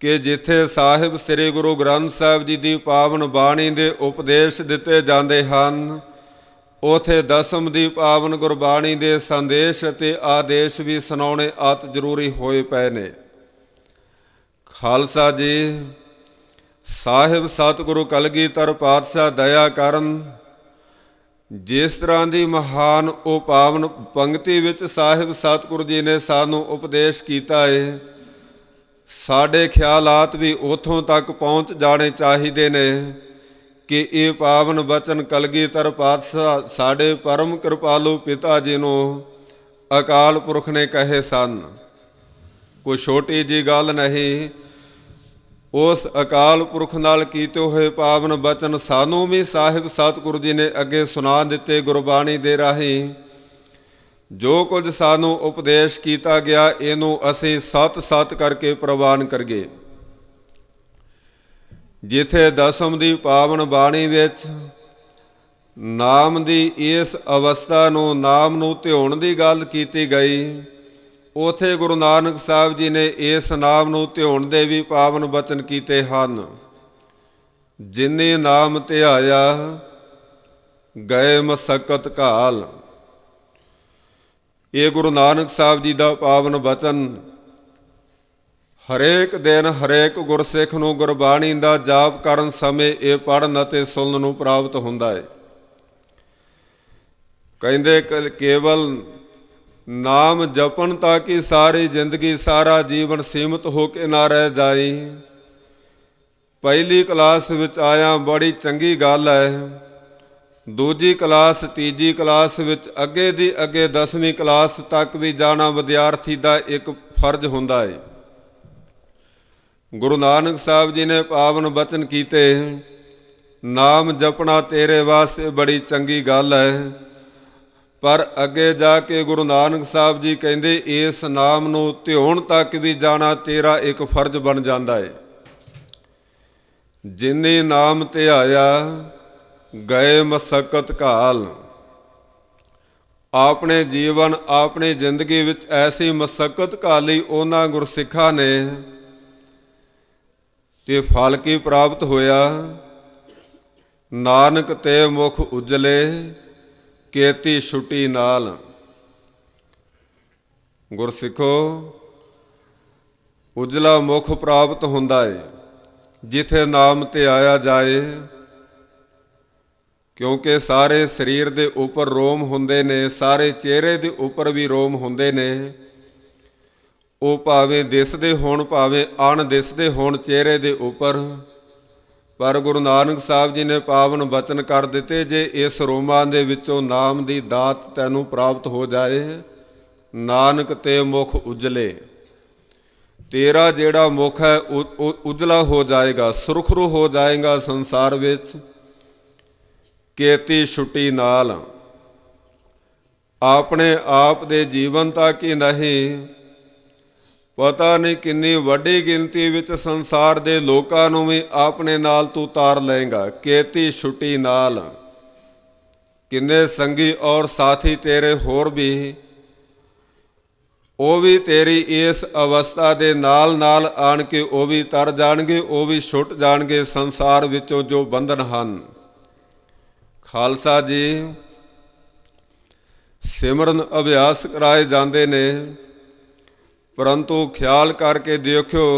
ਕਿ ਜਿੱਥੇ ਸਾਹਿਬ ਸ੍ਰੀ ਗੁਰੂ ਗ੍ਰੰਥ ਸਾਹਿਬ ਜੀ ਦੀ ਪਾਵਨ ਬਾਣੀ ਦੇ ਉਪਦੇਸ਼ ਦਿੱਤੇ ਜਾਂਦੇ ਹਨ ਉਥੇ ਦਸਮ ਦੀ ਪਾਵਨ ਗੁਰਬਾਣੀ ਦੇ ਸੰਦੇਸ਼ ਅਤੇ ਆਦੇਸ਼ ਵੀ ਸੁਣਾਉਣੇ ਆਤ ਜ਼ਰੂਰੀ ਹੋਏ ਪਏ ਨੇ ਖਾਲਸਾ ਜੀ ਸਾਹਿਬ ਸਤਿਗੁਰੂ ਕਲਗੀਧਰ ਪਾਤਸ਼ਾਹ ਦਇਆ ਕਰਨ ਜਿਸ ਤਰ੍ਹਾਂ ਦੀ ਮਹਾਨ ਉਹ ਪਾਵਨ ਪੰਕਤੀ ਵਿੱਚ ਸਾਹਿਬ ਸਤਿਗੁਰੂ ਜੀ ਨੇ ਸਾਨੂੰ ਉਪਦੇਸ਼ ਕੀਤਾ ਹੈ ਸਾਡੇ ਖਿਆਲਾਤ ਵੀ ਉਥੋਂ ਤੱਕ ਪਹੁੰਚ ਜਾਣੇ ਚਾਹੀਦੇ ਨੇ ਕਿ ਇਹ ਪਾਵਨ ਬਚਨ ਕਲਗੀਧਰ ਪਾਤਸ਼ਾਹ ਸਾਡੇ ਪਰਮ ਕਿਰਪਾਲੂ ਪਿਤਾ ਜੀ ਨੂੰ ਅਕਾਲ ਪੁਰਖ ਨੇ ਕਹੇ ਸਨ ਕੋਈ ਛੋਟੀ ਜੀ ਗੱਲ ਨਹੀਂ ਉਸ ਅਕਾਲ ਪੁਰਖ ਨਾਲ ਕੀਤੇ ਹੋਏ ਪਾਵਨ ਬਚਨ ਸਾਨੂੰ ਵੀ ਸਾਹਿਬ ਸਤਿਗੁਰੂ ਜੀ ਨੇ ਅੱਗੇ ਸੁਣਾ ਦਿੱਤੇ ਗੁਰਬਾਣੀ ਦੇ ਰਾਹੀਂ ਜੋ ਕੁਝ ਸਾਨੂੰ ਉਪਦੇਸ਼ ਕੀਤਾ ਗਿਆ ਇਹਨੂੰ ਅਸੀਂ ਸਤ ਸਤ ਕਰਕੇ ਪ੍ਰਵਾਨ ਕਰਗੇ ਜਿਥੇ ਦਸਮ ਦੀ ਪਾਵਨ ਬਾਣੀ ਵਿੱਚ ਨਾਮ ਦੀ ਇਸ ਅਵਸਥਾ ਨੂੰ ਨਾਮ ਨੂੰ ਧਿਉਣ ਦੀ ਗੱਲ ਕੀਤੀ ਗਈ ਉਥੇ ਗੁਰੂ ਨਾਨਕ ਸਾਹਿਬ ਜੀ ਨੇ ਇਸ ਨਾਮ ਨੂੰ ਧਿਉਣ ਦੇ ਵੀ ਪਾਵਨ ਬਚਨ ਕੀਤੇ ਹਨ ਜਿਨੇ ਨਾਮ ਧਿਆਇਆ ਗਏ ਮਸਕਤ ਕਾਲ ਇਹ ਗੁਰੂ ਨਾਨਕ ਸਾਹਿਬ ਜੀ ਦਾ ਪਾਵਨ ਬਚਨ ਹਰੇਕ ਦਿਨ ਹਰੇਕ ਗੁਰਸਿੱਖ ਨੂੰ ਗੁਰਬਾਣੀ ਦਾ ਜਾਪ ਕਰਨ ਸਮੇਂ ਇਹ ਪੜਨ ਅਤੇ ਸੁਣਨ ਨੂੰ ਪ੍ਰਾਪਤ ਹੁੰਦਾ ਹੈ ਕਹਿੰਦੇ ਕੇਵਲ ਨਾਮ ਜਪਣ ਤਾਂ ਕਿ ਸਾਰੀ ਜ਼ਿੰਦਗੀ ਸਾਰਾ ਜੀਵਨ ਸੀਮਤ ਹੋ ਕੇ ਨਾ ਰਹਿ ਜਾਈ ਪਹਿਲੀ ਕਲਾਸ ਵਿੱਚ ਆਇਆ ਬੜੀ ਚੰਗੀ ਗੱਲ ਹੈ ਦੂਜੀ ਕਲਾਸ ਤੀਜੀ ਕਲਾਸ ਵਿੱਚ ਅੱਗੇ ਦੀ ਅੱਗੇ 10ਵੀਂ ਕਲਾਸ ਤੱਕ ਵੀ ਜਾਣਾ ਵਿਦਿਆਰਥੀ ਦਾ ਇੱਕ ਫਰਜ਼ ਹੁੰਦਾ ਹੈ ਗੁਰੂ ਨਾਨਕ ਸਾਹਿਬ ਜੀ ਨੇ ਪਾਵਨ ਬਚਨ ਕੀਤੇ ਨਾਮ ਜਪਣਾ ਤੇਰੇ ਵਾਸਤੇ ਬੜੀ ਚੰਗੀ ਗੱਲ ਹੈ ਪਰ ਅੱਗੇ ਜਾ ਕੇ ਗੁਰੂ ਨਾਨਕ ਸਾਹਿਬ ਜੀ ਕਹਿੰਦੇ ਇਸ ਨਾਮ ਨੂੰ ਧਿਉਣ ਤੱਕ ਵੀ ਜਾਣਾ ਤੇਰਾ ਇੱਕ ਫਰਜ਼ ਬਣ ਜਾਂਦਾ ਹੈ ਜਿਨੇ ਨਾਮ ਧਿਆਇਆ ਗਏ ਮਸਕਤ ਕਾਲ ਆਪਣੇ ਜੀਵਨ ਆਪਣੀ ਜ਼ਿੰਦਗੀ ਵਿੱਚ ਐਸੀ ਮਸਕਤ ਕਾਲੀ ਉਹਨਾਂ ਗੁਰਸਿੱਖਾਂ ਨੇ ਤੇ ਫਲ ਕੀ ਪ੍ਰਾਪਤ ਹੋਇਆ ਨਾਨਕ ਤੇ ਮੁਖ ਉਜਲੇ ਕੇਤੀ ਛੁਟੀ ਨਾਲ ਗੁਰਸਿੱਖੋ ਉਜਲਾ ਮੁਖ ਪ੍ਰਾਪਤ ਹੁੰਦਾ ਏ ਜਿਥੇ ਨਾਮ ਤੇ ਆਇਆ ਜਾਏ ਕਿਉਂਕਿ ਸਾਰੇ ਸਰੀਰ ਦੇ ਉੱਪਰ ਰੋਮ ਹੁੰਦੇ ਨੇ ਸਾਰੇ ਚਿਹਰੇ ਦੇ ਉੱਪਰ ਵੀ ਰੋਮ ਹੁੰਦੇ ਨੇ ਉਹ ਭਾਵੇਂ ਦਿਸਦੇ ਹੋਣ ਭਾਵੇਂ ਅਣ ਦਿਸਦੇ ਹੋਣ ਚਿਹਰੇ ਦੇ ਉੱਪਰ ਪਰ ਗੁਰੂ ਨਾਨਕ ਸਾਹਿਬ ਜੀ ਨੇ ਪਾਵਨ ਬਚਨ ਕਰ ਦਿੱਤੇ ਜੇ ਇਸ ਰੋਮਾਂ ਦੇ ਵਿੱਚੋਂ ਨਾਮ ਦੀ ਦਾਤ ਤੈਨੂੰ ਪ੍ਰਾਪਤ ਹੋ ਜਾਏ ਨਾਨਕ ਤੇ ਮੁਖ ਉਜਲੇ ਤੇਰਾ ਜਿਹੜਾ ਮੁਖ ਹੈ ਉਜਲਾ ਹੋ ਜਾਏਗਾ ਸੁਰਖਰੂ ਹੋ ਜਾਏਗਾ ਸੰਸਾਰ ਵਿੱਚ ਕੀਤੀ ਛੁੱਟੀ ਨਾਲ ਆਪਣੇ ਆਪ ਦੇ ਜੀਵਨ ਤਾਂ ਕੀ ਨਹੀਂ ਪਤਾ ਨਹੀਂ ਕਿੰਨੀ ਵੱਡੀ ਗਿਣਤੀ ਵਿੱਚ ਸੰਸਾਰ ਦੇ ਲੋਕਾਂ ਨੂੰ ਵੀ ਆਪਣੇ ਨਾਲ ਤੂੰ ਤਾਰ ਲਏਗਾ ਕੇਤੀ ਛੁੱਟੀ ਨਾਲ ਕਿੰਨੇ ਸੰਗੀ ਔਰ ਸਾਥੀ ਤੇਰੇ ਹੋਰ ਵੀ ਉਹ ਵੀ ਤੇਰੀ ਇਸ ਅਵਸਥਾ ਦੇ ਨਾਲ ਨਾਲ ਆਣ ਕੇ ਉਹ ਵੀ ਤਰ ਜਾਣਗੇ ਉਹ ਵੀ ਛੁੱਟ ਜਾਣਗੇ ਸੰਸਾਰ ਵਿੱਚੋਂ ਜੋ ਬੰਧਨ ਹਨ ਖਾਲਸਾ ਜੀ ਸਿਮਰਨ ਅਭਿਆਸ ਕਰਾਏ ਜਾਂਦੇ ਨੇ ਪਰੰਤੂ ਖਿਆਲ ਕਰਕੇ ਦੇਖਿਓ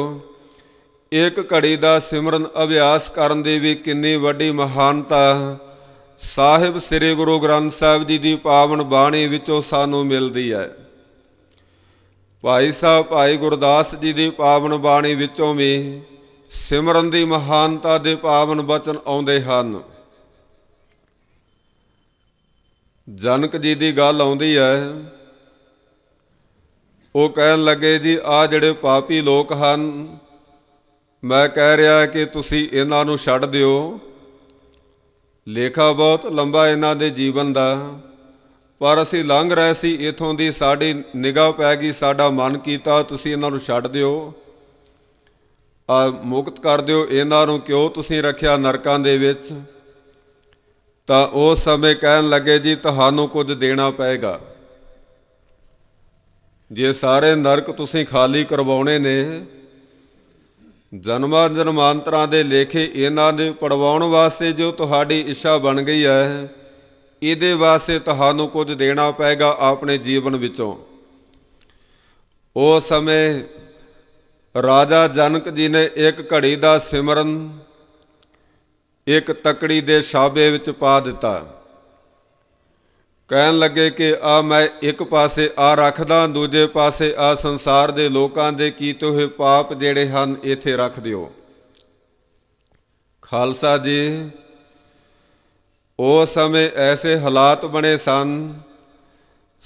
ਇੱਕ ਘੜੀ ਦਾ ਸਿਮਰਨ ਅਭਿਆਸ ਕਰਨ ਦੀ ਵੀ ਕਿੰਨੀ ਵੱਡੀ ਮਹਾਨਤਾ ਸਾਹਿਬ ਸ੍ਰੀ ਗੁਰੂ ਗ੍ਰੰਥ ਸਾਹਿਬ ਜੀ ਦੀ ਪਾਵਨ ਬਾਣੀ ਵਿੱਚੋਂ ਸਾਨੂੰ ਮਿਲਦੀ ਹੈ ਭਾਈ ਸਾਹਿਬ ਭਾਈ ਗੁਰਦਾਸ ਜੀ ਦੀ ਪਾਵਨ ਬਾਣੀ ਵਿੱਚੋਂ ਵੀ ਸਿਮਰਨ ਦੀ ਮਹਾਨਤਾ ਦੇ ਪਾਵਨ ਬਚਨ ਆਉਂਦੇ ਹਨ ਜਨਕ ਜੀ ਦੀ ਗੱਲ ਆਉਂਦੀ ਹੈ ਉਹ ਕਹਿਣ ਲੱਗੇ ਜੀ ਆ ਜਿਹੜੇ ਪਾਪੀ ਲੋਕ ਹਨ ਮੈਂ ਕਹਿ ਰਿਹਾ ਕਿ ਤੁਸੀਂ ਇਹਨਾਂ ਨੂੰ ਛੱਡ ਦਿਓ ਲੇਖਾ ਬਹੁਤ ਲੰਬਾ ਇਹਨਾਂ ਦੇ ਜੀਵਨ ਦਾ ਪਰ ਅਸੀਂ ਲੰਘ ਰਹੇ ਸੀ ਇਥੋਂ ਦੀ ਸਾਡੀ ਨਿਗਾਹ ਪੈ ਗਈ ਸਾਡਾ ਮਨ ਕੀਤਾ ਤੁਸੀਂ ਇਹਨਾਂ ਨੂੰ ਛੱਡ ਦਿਓ ਆ ਮੁਕਤ ਕਰ ਦਿਓ ਇਹਨਾਂ ਨੂੰ ਕਿਉਂ ਤੁਸੀਂ ਰੱਖਿਆ ਨਰਕਾਂ ਦੇ ਵਿੱਚ ਤਾਂ ਉਸ ਸਮੇਂ ਕਹਿਣ ਲੱਗੇ ਜੀ ਤੁਹਾਨੂੰ ਕੁਝ ਦੇਣਾ ਪਏਗਾ ਜੇ ਸਾਰੇ ਨਰਕ ਤੁਸੀਂ ਖਾਲੀ ਕਰਵਾਉਣੇ ਨੇ ਜਨਮਾਂ ਜਨਮਾਂਤਰਾਂ ਦੇ ਲੇਖੇ ਇਹਨਾਂ ਦੇ ਪੜਵਾਉਣ ਵਾਸਤੇ ਜੋ ਤੁਹਾਡੀ ਇੱਛਾ ਬਣ ਗਈ ਹੈ ਇਹਦੇ ਵਾਸਤੇ ਤੁਹਾਨੂੰ ਕੁਝ ਦੇਣਾ ਪਏਗਾ ਆਪਣੇ ਜੀਵਨ ਵਿੱਚੋਂ ਉਹ ਸਮੇਂ ਰਾਜਾ ਜਨਕ ਜੀ ਨੇ ਇੱਕ ਘੜੀ ਦਾ ਸਿਮਰਨ ਇੱਕ ਤਕੜੀ ਦੇ ਸ਼ਾਬੇ ਵਿੱਚ ਪਾ ਦਿੱਤਾ ਕਹਿਣ ਲੱਗੇ ਕਿ ਆ ਮੈਂ ਇੱਕ ਪਾਸੇ ਆ ਰੱਖਦਾ ਦੂਜੇ ਪਾਸੇ ਆ ਸੰਸਾਰ ਦੇ ਲੋਕਾਂ ਦੇ ਕੀਤੇ ਹੋਏ ਪਾਪ ਜਿਹੜੇ ਹਨ ਇੱਥੇ ਰੱਖ ਦਿਓ ਖਾਲਸਾ ਜੀ ਉਹ ਸਮੇਂ ਐਸੇ ਹਾਲਾਤ ਬਣੇ ਸਨ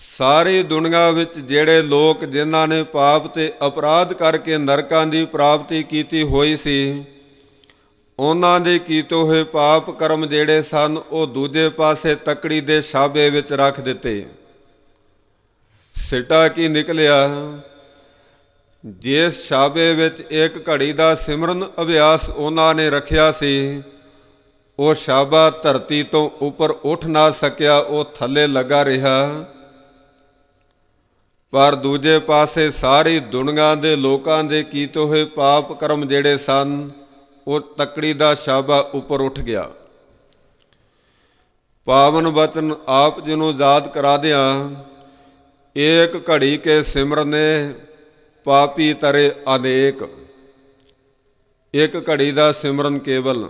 ਸਾਰੀ ਦੁਨੀਆ ਵਿੱਚ ਜਿਹੜੇ ਲੋਕ ਜਿਨ੍ਹਾਂ ਨੇ ਪਾਪ ਤੇ ਅਪਰਾਧ ਕਰਕੇ ਨਰਕਾਂ ਦੀ ਪ੍ਰਾਪਤੀ ਕੀਤੀ ਹੋਈ ਸੀ ਉਹਨਾਂ ਦੇ ਕੀਤੇ ਹੋਏ ਪਾਪ ਕਰਮ ਜਿਹੜੇ ਸਨ ਉਹ ਦੂਜੇ ਪਾਸੇ ਤਕੜੀ ਦੇ ਸਾਬੇ ਵਿੱਚ ਰੱਖ ਦਿੱਤੇ ਸਿਟਾ ਕੀ ਨਿਕਲਿਆ ਜਿਸ ਸਾਬੇ ਵਿੱਚ ਇੱਕ ਘੜੀ ਦਾ ਸਿਮਰਨ ਅਭਿਆਸ ਉਹਨਾਂ ਨੇ ਰੱਖਿਆ ਸੀ ਉਹ ਸ਼ਾਬਾ ਧਰਤੀ ਤੋਂ ਉੱਪਰ ਉੱਠ ਨਾ ਸਕਿਆ ਉਹ ਥੱਲੇ ਲੱਗਾ ਰਿਹਾ ਪਰ ਦੂਜੇ ਪਾਸੇ ਸਾਰੀ ਦੁਨੀਆਂ ਦੇ ਲੋਕਾਂ ਦੇ ਕੀਤੇ ਹੋਏ ਪਾਪ ਕਰਮ ਜਿਹੜੇ ਸਨ ਉਹ ਤਕੜੀ ਦਾ ਸ਼ਾਬਾ ਉੱਪਰ ਉੱਠ ਗਿਆ ਪਾਵਨ ਬਚਨ ਆਪ ਜੀ ਨੂੰ ਯਾਦ ਕਰਾ ਦਿਆਂ ਏਕ ਘੜੀ ਕੇ ਸਿਮਰਨੇ ਪਾਪੀ ਤਰੇ ਅਨੇਕ ਇੱਕ ਘੜੀ ਦਾ ਸਿਮਰਨ ਕੇਵਲ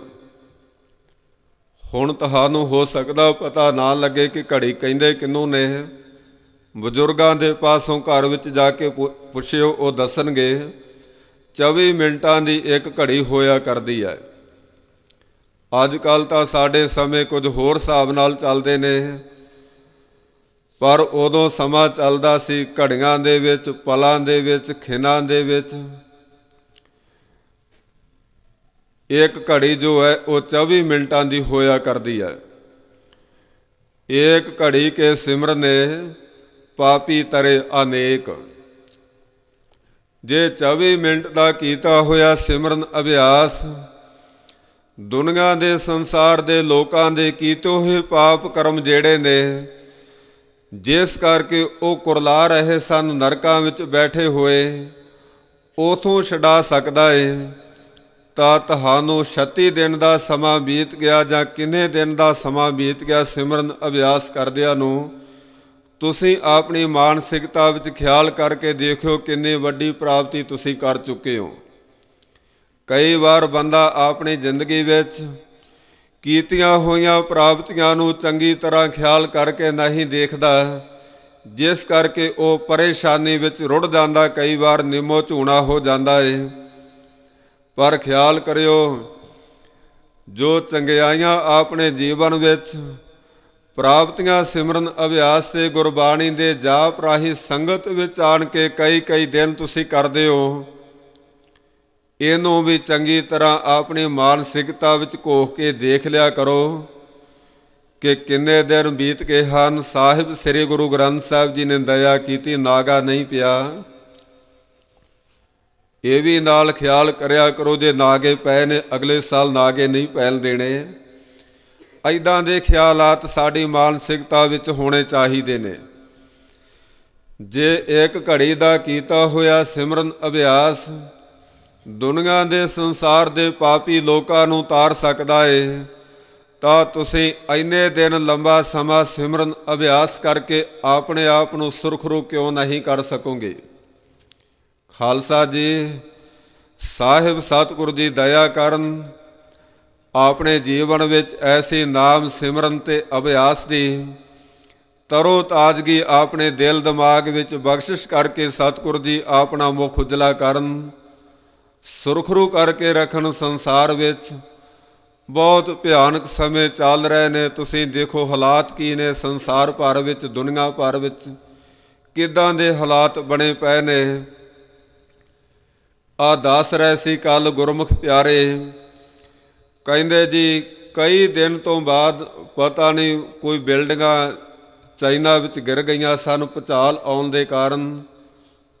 ਹੁਣ ਤੁਹਾਨੂੰ ਹੋ ਸਕਦਾ ਪਤਾ ਨਾ ਲੱਗੇ ਕਿ ਘੜੀ ਕਹਿੰਦੇ ਕਿੰਨੂ ਨੇ ਬਜ਼ੁਰਗਾਂ ਦੇ ਪਾਸੋਂ ਘਰ ਵਿੱਚ ਜਾ ਕੇ ਪੁੱਛਿਓ ਉਹ ਦੱਸਣਗੇ 24 ਮਿੰਟਾਂ ਦੀ ਇੱਕ ਘੜੀ ਹੋਇਆ ਕਰਦੀ ਹੈ ਅੱਜ ਕੱਲ ਤਾਂ ਸਾਡੇ ਸਮੇਂ ਕੁਝ ਹੋਰ ਹਿਸਾਬ ਨਾਲ ਚੱਲਦੇ ਨੇ ਪਰ ਉਦੋਂ ਸਮਾਂ ਚੱਲਦਾ ਸੀ ਘੜੀਆਂ ਦੇ ਵਿੱਚ ਪਲਾਂ ਦੇ ਵਿੱਚ ਖਿਨਾਂ ਦੇ ਵਿੱਚ ਇੱਕ ਘੜੀ ਜੋ ਹੈ ਉਹ 24 ਮਿੰਟਾਂ ਦੀ ਹੋਇਆ ਕਰਦੀ ਹੈ ਇੱਕ ਘੜੀ ਕੇ ਸਿਮਰਨੇ ਨੇ ਪਾਪੀ ਤਰੇ ਅਨੇਕ ਜੇ 24 ਮਿੰਟ ਦਾ ਕੀਤਾ ਹੋਇਆ ਸਿਮਰਨ ਅਭਿਆਸ ਦੁਨੀਆ ਦੇ ਸੰਸਾਰ ਦੇ ਲੋਕਾਂ ਦੇ ਕੀਤੇ ਹੋਏ ਪਾਪ ਕਰਮ ਜਿਹੜੇ ਨੇ ਜਿਸ ਕਰਕੇ ਉਹ ਕੁਰਲਾ ਰਹੇ ਸਨ ਨਰਕਾਂ ਵਿੱਚ ਬੈਠੇ ਹੋਏ ਉਥੋਂ ਛਡਾ ਸਕਦਾ ਏ ਤਾਂ ਤੁਹਾਨੂੰ 36 ਦਿਨ ਦਾ ਸਮਾਂ ਬੀਤ ਗਿਆ ਜਾਂ ਕਿੰਨੇ ਦਿਨ ਦਾ ਸਮਾਂ ਬੀਤ ਗਿਆ ਸਿਮਰਨ ਅਭਿਆਸ ਕਰਦਿਆਂ ਨੂੰ ਤੁਸੀਂ ਆਪਣੀ ਮਾਨਸਿਕਤਾ ਵਿੱਚ ਖਿਆਲ ਕਰਕੇ ਦੇਖਿਓ ਕਿੰਨੀ ਵੱਡੀ ਪ੍ਰਾਪਤੀ ਤੁਸੀਂ ਕਰ ਚੁੱਕੇ ਹੋ ਕਈ ਵਾਰ ਬੰਦਾ ਆਪਣੀ ਜ਼ਿੰਦਗੀ ਵਿੱਚ ਕੀਤੀਆਂ ਹੋਈਆਂ ਪ੍ਰਾਪਤੀਆਂ ਨੂੰ ਚੰਗੀ ਤਰ੍ਹਾਂ ਖਿਆਲ ਕਰਕੇ ਨਹੀਂ ਦੇਖਦਾ ਜਿਸ ਕਰਕੇ ਉਹ ਪਰੇਸ਼ਾਨੀ ਵਿੱਚ ਰੁੜ ਜਾਂਦਾ ਕਈ ਵਾਰ ਨਿਮੋ ਝੂਣਾ ਹੋ ਜਾਂਦਾ ਏ ਪਰ ਖਿਆਲ ਕਰਿਓ ਜੋ ਚੰਗਿਆਈਆਂ ਆਪਣੇ ਜੀਵਨ ਵਿੱਚ ਪ੍ਰਾਪਤੀਆਂ ਸਿਮਰਨ ਅਭਿਆਸ ਤੇ ਗੁਰਬਾਣੀ ਦੇ ਜਾਪ ਰਾਹੀਂ ਸੰਗਤ ਵਿੱਚ ਆਣ ਕੇ ਕਈ ਕਈ ਦਿਨ ਤੁਸੀਂ ਕਰਦੇ ਹੋ ਇਹਨੂੰ ਵੀ ਚੰਗੀ ਤਰ੍ਹਾਂ ਆਪਣੀ ਮਾਨਸਿਕਤਾ ਵਿੱਚ ਕੋਖ ਕੇ ਦੇਖ ਲਿਆ ਕਰੋ ਕਿ ਕਿੰਨੇ ਦਿਨ ਬੀਤ ਗਏ ਹਨ ਸਾਹਿਬ ਸ੍ਰੀ ਗੁਰੂ ਗ੍ਰੰਥ ਸਾਹਿਬ ਜੀ ਨੇ ਦਇਆ ਕੀਤੀ ਨਾਗਾ ਨਹੀਂ ਪਿਆ ਇਹ ਵੀ ਨਾਲ ਖਿਆਲ ਕਰਿਆ ਕਰੋ ਜੇ ਨਾਗੇ ਪਏ ਨੇ ਅਗਲੇ ਸਾਲ ਨਾਗੇ ਨਹੀਂ ਪੈਣ ਦੇਣੇ ਐਦਾਂ ਦੇ ਖਿਆਲਾਤ ਸਾਡੀ ਮਾਨਸਿਕਤਾ ਵਿੱਚ ਹੋਣੇ ਚਾਹੀਦੇ ਨੇ ਜੇ ਇੱਕ ਘੜੀ ਦਾ ਕੀਤਾ ਹੋਇਆ ਸਿਮਰਨ ਅਭਿਆਸ ਦੁਨੀਆਂ ਦੇ ਸੰਸਾਰ ਦੇ ਪਾਪੀ ਲੋਕਾਂ ਨੂੰ ਤਾਰ ਸਕਦਾ ਏ ਤਾਂ ਤੁਸੀਂ ਐਨੇ ਦਿਨ ਲੰਬਾ ਸਮਾਂ ਸਿਮਰਨ ਅਭਿਆਸ ਕਰਕੇ ਆਪਣੇ ਆਪ ਨੂੰ ਸੁਰਖਰੂ ਕਿਉਂ ਨਹੀਂ ਕਰ ਸਕੋਗੇ ਖਾਲਸਾ ਜੀ ਸਾਹਿਬ ਸਤਿਗੁਰੂ ਜੀ ਦਇਆ ਕਰਨ ਆਪਣੇ ਜੀਵਨ ਵਿੱਚ ਐਸੇ ਨਾਮ ਸਿਮਰਨ ਤੇ ਅਭਿਆਸ ਦੀ ਤਰੋ ਤਾਜ਼ਗੀ ਆਪਣੇ ਦਿਲ ਦਿਮਾਗ ਵਿੱਚ ਬਖਸ਼ਿਸ਼ ਕਰਕੇ ਸਤਿਗੁਰ ਜੀ ਆਪਣਾ ਮੁਖ ਉਜਲਾ ਕਰਨ ਸੁਰਖਰੂ ਕਰਕੇ ਰੱਖਣ ਸੰਸਾਰ ਵਿੱਚ ਬਹੁਤ ਭਿਆਨਕ ਸਮੇਂ ਚੱਲ ਰਹੇ ਨੇ ਤੁਸੀਂ ਦੇਖੋ ਹਾਲਾਤ ਕੀ ਨੇ ਸੰਸਾਰ ਭਰ ਵਿੱਚ ਦੁਨੀਆ ਭਰ ਵਿੱਚ ਕਿਦਾਂ ਦੇ ਹਾਲਾਤ ਬਣੇ ਪਏ ਨੇ ਆ ਦੱਸ ਰਹੇ ਸੀ ਕੱਲ ਗੁਰਮੁਖ ਪਿਆਰੇ ਕਹਿੰਦੇ ਜੀ ਕਈ ਦਿਨ ਤੋਂ ਬਾਅਦ ਪਤਾ ਨਹੀਂ ਕੋਈ ਬਿਲਡਿੰਗਾਂ ਚਾਈਨਾ ਵਿੱਚ ਗਿਰ ਗਈਆਂ ਸਾਨੂੰ ਪਚਾਲ ਆਉਣ ਦੇ ਕਾਰਨ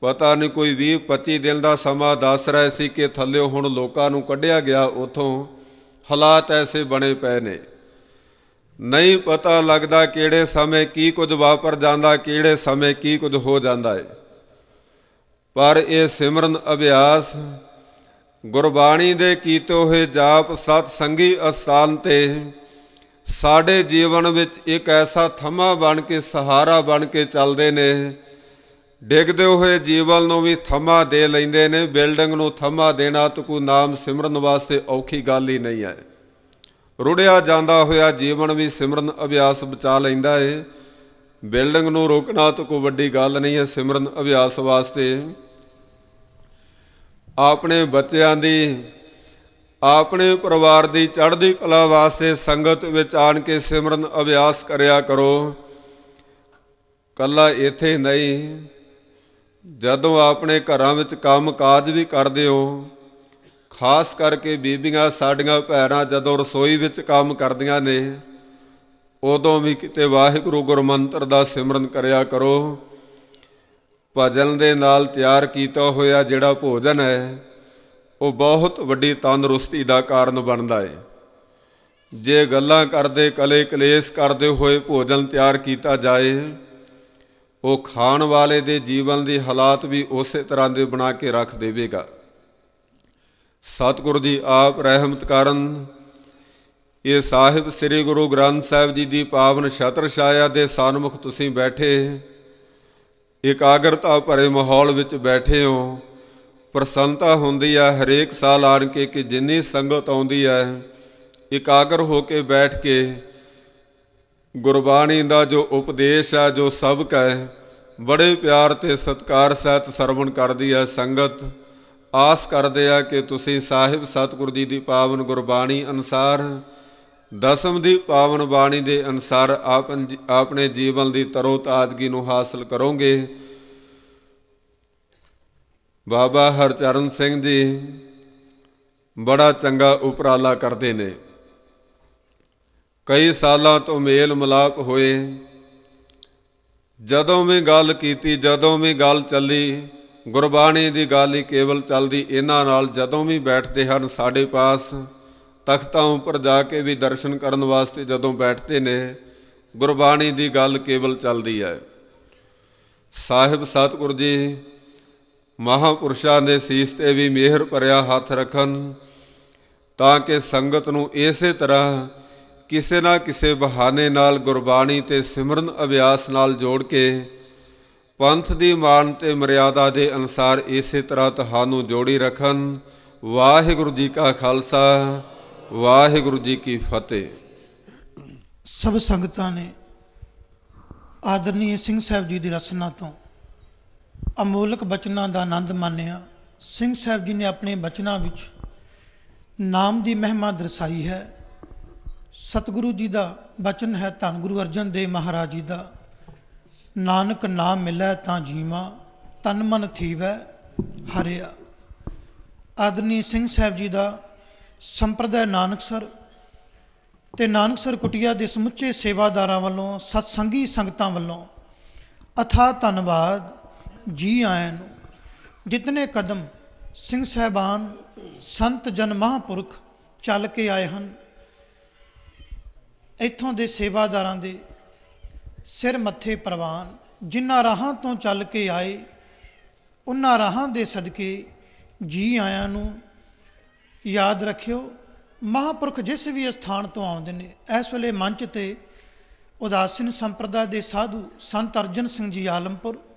ਪਤਾ ਨਹੀਂ ਕੋਈ 20 25 ਦਿਨ ਦਾ ਸਮਾਂ ਦੱਸ ਰਿਹਾ ਸੀ ਕਿ ਥੱਲੇ ਹੁਣ ਲੋਕਾਂ ਨੂੰ ਕੱਢਿਆ ਗਿਆ ਉਥੋਂ ਹਾਲਾਤ ਐਸੇ ਬਣੇ ਪਏ ਨੇ ਨਹੀਂ ਪਤਾ ਲੱਗਦਾ ਕਿਹੜੇ ਸਮੇਂ ਕੀ ਕੁਝ ਵਾਪਰ ਜਾਂਦਾ ਕਿਹੜੇ ਸਮੇਂ ਕੀ ਕੁਝ ਹੋ ਜਾਂਦਾ ਹੈ ਪਰ ਇਹ ਸਿਮਰਨ ਅਭਿਆਸ ਗੁਰਬਾਣੀ ਦੇ ਕੀਤੇ ਹੋਏ ਜਾਪ ਸਤ ਸੰਗੀ ਅਸਥਾਨ ਤੇ ਸਾਡੇ ਜੀਵਨ ਵਿੱਚ ਇੱਕ ਐਸਾ ਥੰਮਾ ਬਣ ਕੇ ਸਹਾਰਾ ਬਣ ਕੇ ਚੱਲਦੇ ਨੇ ਡਿੱਗਦੇ ਹੋਏ ਜੀਵਨ ਨੂੰ ਵੀ ਥੰਮਾ ਦੇ ਲੈਂਦੇ ਨੇ ਬਿਲਡਿੰਗ ਨੂੰ ਥੰਮਾ ਦੇਣਾ ਤਾਂ ਕੋਈ ਨਾਮ ਸਿਮਰਨ ਵਾਸਤੇ ਔਖੀ ਗੱਲ ਹੀ ਨਹੀਂ ਹੈ ਰੁੜਿਆ ਜਾਂਦਾ ਹੋਇਆ ਜੀਵਨ ਵੀ ਸਿਮਰਨ ਅਭਿਆਸ ਬਚਾ ਲੈਂਦਾ ਏ ਬਿਲਡਿੰਗ ਨੂੰ ਰੋਕਣਾ ਤਾਂ ਕੋਈ ਵੱਡੀ ਗੱਲ ਨਹੀਂ ਹੈ ਸਿਮਰਨ ਅਭਿਆਸ ਵਾਸਤੇ ਆਪਣੇ ਬੱਚਿਆਂ ਦੀ ਆਪਣੇ ਪਰਿਵਾਰ ਦੀ ਚੜ੍ਹਦੀ ਕਲਾ ਵਾਸਤੇ ਸੰਗਤ ਵਿੱਚ ਆਣ ਕੇ ਸਿਮਰਨ ਅਭਿਆਸ ਕਰਿਆ ਕਰੋ ਕੱਲਾ ਇੱਥੇ ਨਹੀਂ ਜਦੋਂ ਆਪਣੇ ਘਰਾਂ ਵਿੱਚ ਕੰਮਕਾਜ ਵੀ ਕਰਦੇ ਹੋ ਖਾਸ ਕਰਕੇ ਬੀਬੀਆਂ ਸਾਡੀਆਂ ਭੈਣਾਂ ਜਦੋਂ ਰਸੋਈ ਵਿੱਚ ਕੰਮ ਕਰਦੀਆਂ ਨੇ ਉਦੋਂ ਵੀ ਕਿਤੇ ਵਾਹਿਗੁਰੂ ਗੁਰਮੰਤਰ ਦਾ ਸਿਮਰਨ ਕਰਿਆ ਕਰੋ ਭਜਨ ਦੇ ਨਾਲ ਤਿਆਰ ਕੀਤਾ ਹੋਇਆ ਜਿਹੜਾ ਭੋਜਨ ਹੈ ਉਹ ਬਹੁਤ ਵੱਡੀ ਤੰਦਰੁਸਤੀ ਦਾ ਕਾਰਨ ਬਣਦਾ ਹੈ ਜੇ ਗੱਲਾਂ ਕਰਦੇ ਕਲੇ ਕਲੇਸ਼ ਕਰਦੇ ਹੋਏ ਭੋਜਨ ਤਿਆਰ ਕੀਤਾ ਜਾਏ ਉਹ ਖਾਣ ਵਾਲੇ ਦੇ ਜੀਵਨ ਦੇ ਹਾਲਾਤ ਵੀ ਉਸੇ ਤਰ੍ਹਾਂ ਦੇ ਬਣਾ ਕੇ ਰੱਖ ਦੇਵੇਗਾ ਸਤਿਗੁਰੂ ਜੀ ਆਪ ਰਹਿਮਤ ਕਰਨ ਇਹ ਸਾਹਿਬ ਸ੍ਰੀ ਗੁਰੂ ਗ੍ਰੰਥ ਸਾਹਿਬ ਜੀ ਦੀ ਪਾਵਨ ਛਤਰ ਛਾਇਆ ਦੇ ਸਨਮੁਖ ਤੁਸੀਂ ਬੈਠੇ ਇਕਾਗਰਤਾ ਭਰੇ ਮਾਹੌਲ ਵਿੱਚ ਬੈਠੇ ਹੋ ਪ੍ਰਸੰਨਤਾ ਹੁੰਦੀ ਆ ਹਰੇਕ ਸਾਲ ਆਣ ਕੇ ਕਿ ਜਿੰਨੀ ਸੰਗਤ ਆਉਂਦੀ ਆ ਇਕਾਗਰ ਹੋ ਕੇ ਬੈਠ ਕੇ ਗੁਰਬਾਣੀ ਦਾ ਜੋ ਉਪਦੇਸ਼ ਆ ਜੋ ਸਬਕ ਹੈ ਬੜੇ ਪਿਆਰ ਤੇ ਸਤਕਾਰ ਸਹਿਤ ਸਰਵਣ ਕਰਦੀ ਆ ਸੰਗਤ ਆਸ ਕਰਦੇ ਆ ਕਿ ਤੁਸੀਂ ਸਾਹਿਬ ਸਤਿਗੁਰ ਜੀ ਦੀ ਪਾਵਨ ਗੁਰਬਾਣੀ ਅਨਸਾਰ ਦਸਮ ਦੀ ਪਾਵਨ ਬਾਣੀ ਦੇ ਅਨਸਾਰ ਆਪ ਆਪਣੇ ਜੀਵਨ ਦੀ ਤਰੋ ਤਾਜ਼ਗੀ ਨੂੰ ਹਾਸਲ ਕਰੋਗੇ ਬਾਬਾ ਹਰਚਰਨ ਸਿੰਘ ਜੀ ਬੜਾ ਚੰਗਾ ਉਪਰਾਲਾ ਕਰਦੇ ਨੇ ਕਈ ਸਾਲਾਂ ਤੋਂ ਮੇਲ ਮਲਾਪ ਹੋਏ ਜਦੋਂ ਵੀ ਗੱਲ ਕੀਤੀ ਜਦੋਂ ਵੀ ਗੱਲ ਚੱਲੀ ਗੁਰਬਾਣੀ ਦੀ ਗੱਲ ਹੀ ਕੇਵਲ ਚੱਲਦੀ ਇਹਨਾਂ ਨਾਲ ਜਦੋਂ ਵੀ ਬੈਠਦੇ ਹਨ ਸਾਡੇ ਪਾਸ ਤਖਤਾਂ ਉੱਪਰ ਜਾ ਕੇ ਵੀ ਦਰਸ਼ਨ ਕਰਨ ਵਾਸਤੇ ਜਦੋਂ ਬੈਠਦੇ ਨੇ ਗੁਰਬਾਣੀ ਦੀ ਗੱਲ ਕੇਵਲ ਚੱਲਦੀ ਹੈ ਸਾਹਿਬ ਸਤਿਗੁਰ ਜੀ ਮਹਾਪੁਰਸ਼ਾਂ ਦੇ ਸੀਸ ਤੇ ਵੀ ਮਿਹਰ ਭਰਿਆ ਹੱਥ ਰੱਖਣ ਤਾਂ ਕਿ ਸੰਗਤ ਨੂੰ ਇਸੇ ਤਰ੍ਹਾਂ ਕਿਸੇ ਨਾ ਕਿਸੇ ਬਹਾਨੇ ਨਾਲ ਗੁਰਬਾਣੀ ਤੇ ਸਿਮਰਨ ਅਭਿਆਸ ਨਾਲ ਜੋੜ ਕੇ ਪੰਥ ਦੀ ਮਾਨ ਤੇ ਮਰਿਆਦਾ ਦੇ ਅਨਸਾਰ ਇਸੇ ਤਰ੍ਹਾਂ ਤੁਹਾਨੂੰ ਜੋੜੀ ਰੱਖਣ ਵਾਹਿਗੁਰੂ ਜੀ ਕਾ ਖਾਲਸਾ ਵਾਹਿਗੁਰੂ ਜੀ ਕੀ ਫਤਿਹ ਸਭ ਸੰਗਤਾਂ ਨੇ ਆਦਰਨੀਏ ਸਿੰਘ ਸਾਹਿਬ ਜੀ ਦੀ ਰਸਨਾ ਤੋਂ ਅਮੋਲਕ ਬਚਨਾਂ ਦਾ ਆਨੰਦ ਮਾਣਿਆ ਸਿੰਘ ਸਾਹਿਬ ਜੀ ਨੇ ਆਪਣੇ ਬਚਨਾਂ ਵਿੱਚ ਨਾਮ ਦੀ ਮਹਿਮਾ ਦਰਸਾਈ ਹੈ ਸਤਿਗੁਰੂ ਜੀ ਦਾ ਬਚਨ ਹੈ ਧੰਨ ਗੁਰੂ ਅਰਜਨ ਦੇ ਮਹਾਰਾਜ ਜੀ ਦਾ ਨਾਨਕ ਨਾਮ ਮਿਲੈ ਤਾਂ ਜੀਵਾ ਤਨ ਮਨ ਥੀਵੈ ਹਰਿਆ ਆਦਰਨੀਏ ਸਿੰਘ ਸਾਹਿਬ ਜੀ ਦਾ ਸੰਪਰਦਾਇ ਨਾਨਕਸਰ ਤੇ ਨਾਨਕਸਰ ਕੁਟਿਆ ਦੇ ਸਮੁੱਚੇ ਸੇਵਾਦਾਰਾਂ ਵੱਲੋਂ ਸਤਸੰਗੀ ਸੰਗਤਾਂ ਵੱਲੋਂ ਅਥਾ ਧੰਨਵਾਦ ਜੀ ਆਇਆਂ ਨੂੰ ਜਿਤਨੇ ਕਦਮ ਸਿੰਘ ਸਹਿਬਾਨ ਸੰਤ ਜਨ ਮਹਾਂਪੁਰਖ ਚੱਲ ਕੇ ਆਏ ਹਨ ਇੱਥੋਂ ਦੇ ਸੇਵਾਦਾਰਾਂ ਦੇ ਸਿਰ ਮੱਥੇ ਪ੍ਰਵਾਨ ਜਿਨ੍ਹਾਂ ਰਾਹਾਂ ਤੋਂ ਚੱਲ ਕੇ ਆਏ ਉਹਨਾਂ ਰਾਹਾਂ ਦੇ ਸਦਕੇ ਜੀ ਆਇਆਂ ਨੂੰ ਯਾਦ ਰੱਖਿਓ ਮਹਾਪੁਰਖ ਜਿਸ ਵੀ ਸਥਾਨ ਤੋਂ ਆਉਂਦੇ ਨੇ ਇਸ ਵੇਲੇ ਮੰਚ ਤੇ ਉਦਾਸੀਨ ਸੰਪਰਦਾ ਦੇ ਸਾਧੂ ਸੰਤ ਅਰਜਨ ਸਿੰਘ ਜੀ ਆਲਮਪੁਰ